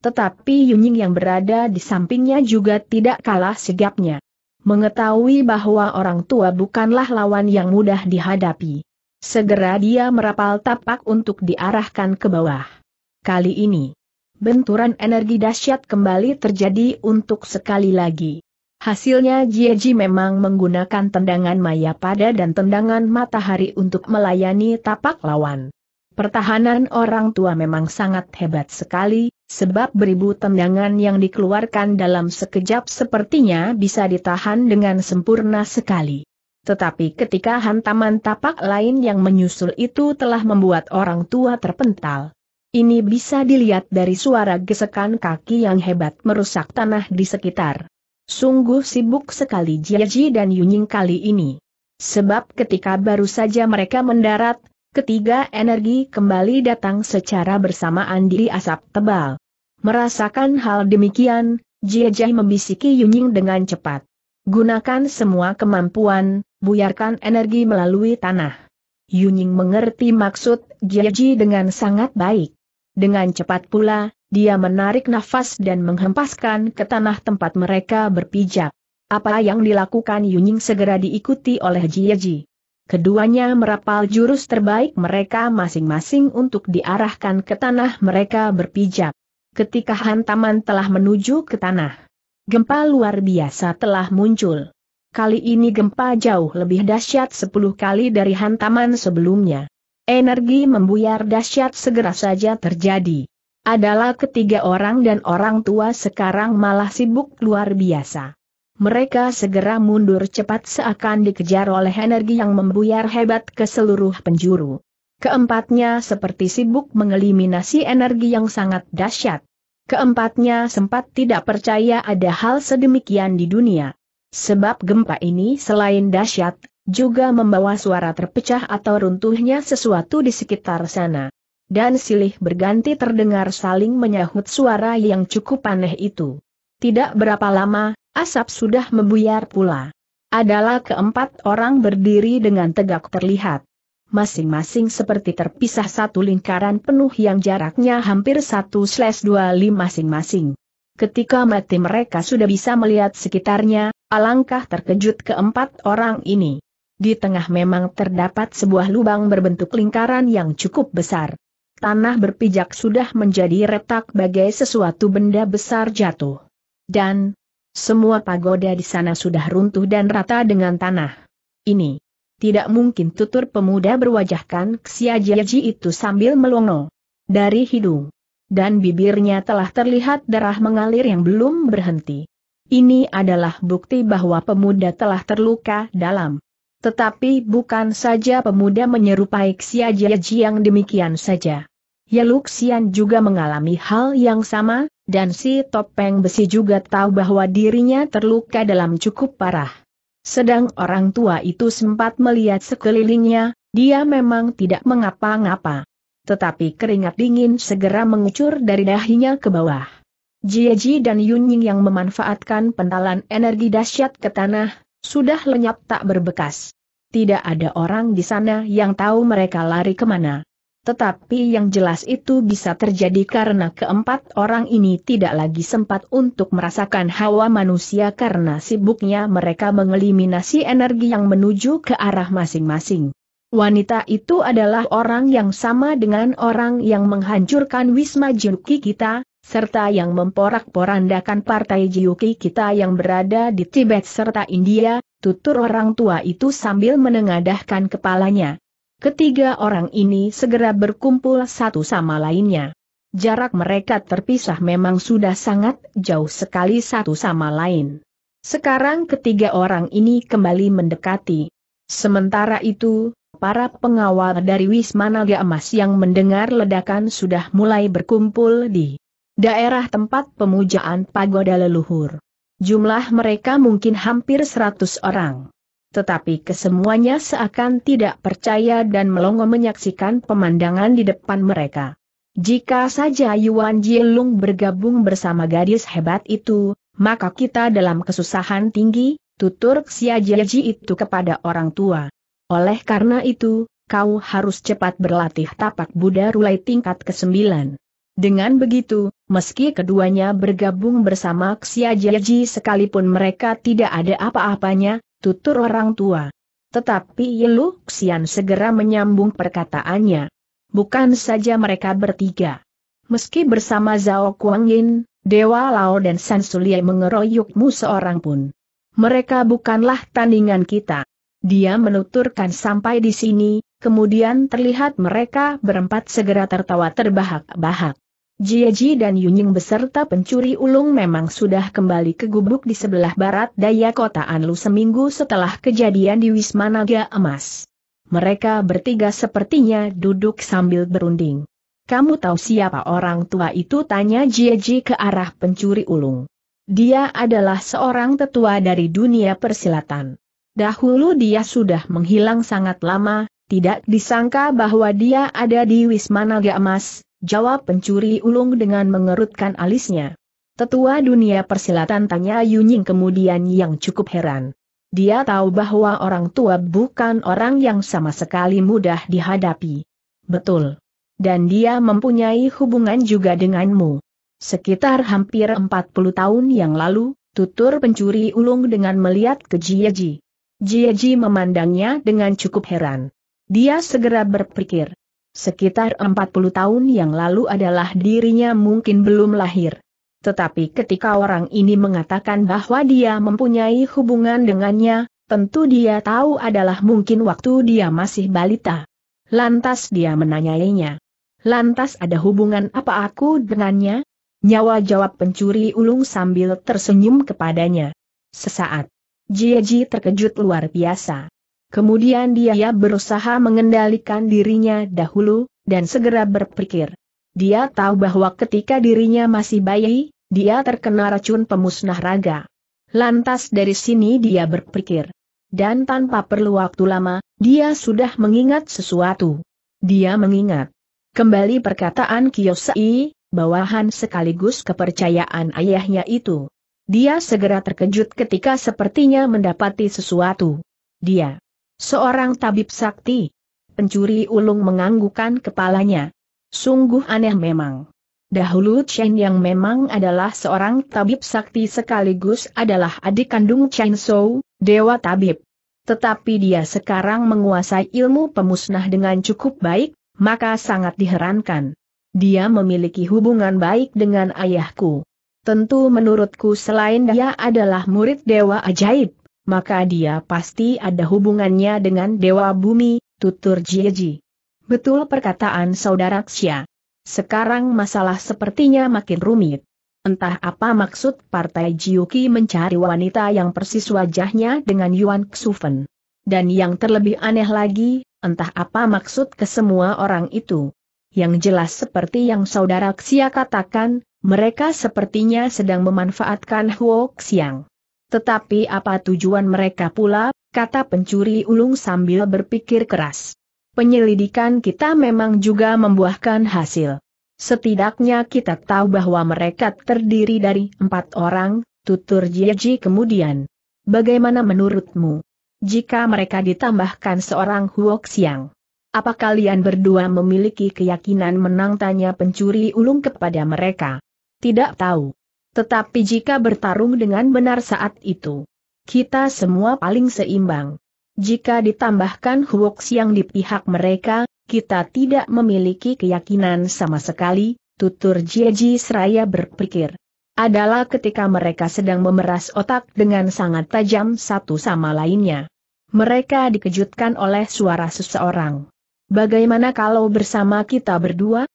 Tetapi Yunying yang berada di sampingnya juga tidak kalah sigapnya. Mengetahui bahwa orang tua bukanlah lawan yang mudah dihadapi. Segera dia merapal tapak untuk diarahkan ke bawah. Kali ini, benturan energi dahsyat kembali terjadi untuk sekali lagi. Hasilnya Jieji memang menggunakan tendangan maya pada dan tendangan matahari untuk melayani tapak lawan. Pertahanan orang tua memang sangat hebat sekali, sebab beribu tendangan yang dikeluarkan dalam sekejap sepertinya bisa ditahan dengan sempurna sekali. Tetapi ketika hantaman tapak lain yang menyusul itu telah membuat orang tua terpental. Ini bisa dilihat dari suara gesekan kaki yang hebat merusak tanah di sekitar. Sungguh sibuk sekali Jiaji dan Yunying kali ini. Sebab ketika baru saja mereka mendarat, ketiga energi kembali datang secara bersamaan di asap tebal. Merasakan hal demikian, Jiaji membisiki Yunying dengan cepat. Gunakan semua kemampuan, buyarkan energi melalui tanah. Yunying mengerti maksud Jiaji dengan sangat baik. Dengan cepat pula, dia menarik nafas dan menghempaskan ke tanah tempat mereka berpijak. Apa yang dilakukan Yunying segera diikuti oleh Jieji. Keduanya merapal jurus terbaik mereka masing-masing untuk diarahkan ke tanah mereka berpijak. Ketika hantaman telah menuju ke tanah, gempa luar biasa telah muncul. Kali ini gempa jauh lebih dahsyat 10 kali dari hantaman sebelumnya. Energi membuyar dahsyat segera saja terjadi. Adalah ketiga orang dan orang tua sekarang malah sibuk luar biasa. Mereka segera mundur cepat seakan dikejar oleh energi yang membuyar hebat ke seluruh penjuru. Keempatnya seperti sibuk mengeliminasi energi yang sangat dahsyat. Keempatnya sempat tidak percaya ada hal sedemikian di dunia. Sebab gempa ini selain dahsyat, juga membawa suara terpecah atau runtuhnya sesuatu di sekitar sana. Dan silih berganti terdengar saling menyahut suara yang cukup aneh itu. Tidak berapa lama, asap sudah membuyar pula. Adalah keempat orang berdiri dengan tegak terlihat. Masing-masing seperti terpisah satu lingkaran penuh yang jaraknya hampir 1-25 masing-masing. Ketika mati mereka sudah bisa melihat sekitarnya, alangkah terkejut keempat orang ini. Di tengah memang terdapat sebuah lubang berbentuk lingkaran yang cukup besar. Tanah berpijak sudah menjadi retak bagai sesuatu benda besar jatuh. Dan, semua pagoda di sana sudah runtuh dan rata dengan tanah. Ini. Tidak mungkin tutur pemuda berwajahkan Ksiajiaji itu sambil melongo. Dari hidung. Dan bibirnya telah terlihat darah mengalir yang belum berhenti. Ini adalah bukti bahwa pemuda telah terluka dalam. Tetapi bukan saja pemuda menyerupai Xia Jiaji yang demikian saja. Ya Luxian juga mengalami hal yang sama, dan si topeng besi juga tahu bahwa dirinya terluka dalam cukup parah. Sedang orang tua itu sempat melihat sekelilingnya, dia memang tidak mengapa-ngapa. Tetapi keringat dingin segera mengucur dari dahinya ke bawah. Jieji dan Yunying yang memanfaatkan pentalan energi dahsyat ke tanah, sudah lenyap tak berbekas. Tidak ada orang di sana yang tahu mereka lari kemana. Tetapi yang jelas itu bisa terjadi karena keempat orang ini tidak lagi sempat untuk merasakan hawa manusia karena sibuknya mereka mengeliminasi energi yang menuju ke arah masing-masing. Wanita itu adalah orang yang sama dengan orang yang menghancurkan Wisma Jiruki kita, serta yang memporak-porandakan partai Jiuki kita yang berada di Tibet serta India, tutur orang tua itu sambil menengadahkan kepalanya. Ketiga orang ini segera berkumpul satu sama lainnya. Jarak mereka terpisah memang sudah sangat jauh sekali satu sama lain. Sekarang ketiga orang ini kembali mendekati. Sementara itu, para pengawal dari Wisma Naga Emas yang mendengar ledakan sudah mulai berkumpul di daerah tempat pemujaan pagoda leluhur. Jumlah mereka mungkin hampir seratus orang. Tetapi kesemuanya seakan tidak percaya dan melongo menyaksikan pemandangan di depan mereka. Jika saja Yuan Jilung bergabung bersama gadis hebat itu, maka kita dalam kesusahan tinggi, tutur Jieji itu kepada orang tua. Oleh karena itu, kau harus cepat berlatih tapak Buddha Rulai tingkat ke-9. Dengan begitu, meski keduanya bergabung bersama Xiajiaji sekalipun mereka tidak ada apa-apanya, tutur orang tua. Tetapi Yelu Xian segera menyambung perkataannya. Bukan saja mereka bertiga. Meski bersama Zhao Kuang Yin, Dewa Lao dan San Suliai mengeroyokmu seorang pun. Mereka bukanlah tandingan kita. Dia menuturkan sampai di sini, kemudian terlihat mereka berempat segera tertawa terbahak-bahak. Ji dan Yunying beserta pencuri ulung memang sudah kembali ke gubuk di sebelah barat daya kota Anlu seminggu setelah kejadian di Wisma Naga Emas. Mereka bertiga sepertinya duduk sambil berunding. Kamu tahu siapa orang tua itu? Tanya Ji ke arah pencuri ulung. Dia adalah seorang tetua dari dunia persilatan. Dahulu dia sudah menghilang sangat lama, tidak disangka bahwa dia ada di Wisma Naga Emas, jawab pencuri ulung dengan mengerutkan alisnya. Tetua dunia persilatan tanya Yunying kemudian yang cukup heran. Dia tahu bahwa orang tua bukan orang yang sama sekali mudah dihadapi. Betul. Dan dia mempunyai hubungan juga denganmu. Sekitar hampir 40 tahun yang lalu, tutur pencuri ulung dengan melihat ke Jieji. Jieji memandangnya dengan cukup heran. Dia segera berpikir, sekitar 40 tahun yang lalu adalah dirinya mungkin belum lahir. Tetapi ketika orang ini mengatakan bahwa dia mempunyai hubungan dengannya, tentu dia tahu adalah mungkin waktu dia masih balita. Lantas dia menanyainya. Lantas ada hubungan apa aku dengannya? Nyawa jawab pencuri ulung sambil tersenyum kepadanya. Sesaat. Jieji terkejut luar biasa. Kemudian dia berusaha mengendalikan dirinya dahulu, dan segera berpikir. Dia tahu bahwa ketika dirinya masih bayi, dia terkena racun pemusnah raga. Lantas dari sini dia berpikir. Dan tanpa perlu waktu lama, dia sudah mengingat sesuatu. Dia mengingat. Kembali perkataan Kiyosai, bawahan sekaligus kepercayaan ayahnya itu. Dia segera terkejut ketika sepertinya mendapati sesuatu. Dia Seorang tabib sakti. Pencuri ulung menganggukan kepalanya. Sungguh aneh memang. Dahulu Chen yang memang adalah seorang tabib sakti sekaligus adalah adik kandung Chen Shou, dewa tabib. Tetapi dia sekarang menguasai ilmu pemusnah dengan cukup baik, maka sangat diherankan. Dia memiliki hubungan baik dengan ayahku. Tentu menurutku selain dia adalah murid dewa ajaib, maka dia pasti ada hubungannya dengan Dewa Bumi, tutur Jieji. Betul perkataan saudara Xia. Sekarang masalah sepertinya makin rumit. Entah apa maksud partai Jiuki mencari wanita yang persis wajahnya dengan Yuan Xufen. Dan yang terlebih aneh lagi, entah apa maksud kesemua orang itu. Yang jelas seperti yang saudara Xia katakan, mereka sepertinya sedang memanfaatkan Huo Xiang. Tetapi apa tujuan mereka pula, kata pencuri ulung sambil berpikir keras. Penyelidikan kita memang juga membuahkan hasil. Setidaknya kita tahu bahwa mereka terdiri dari empat orang, tutur Jiji kemudian. Bagaimana menurutmu? Jika mereka ditambahkan seorang Huok Siang. Apa kalian berdua memiliki keyakinan menang tanya pencuri ulung kepada mereka? Tidak tahu. Tetapi jika bertarung dengan benar saat itu, kita semua paling seimbang. Jika ditambahkan hoax yang di pihak mereka, kita tidak memiliki keyakinan sama sekali, tutur Jeji Seraya berpikir. Adalah ketika mereka sedang memeras otak dengan sangat tajam satu sama lainnya. Mereka dikejutkan oleh suara seseorang. Bagaimana kalau bersama kita berdua?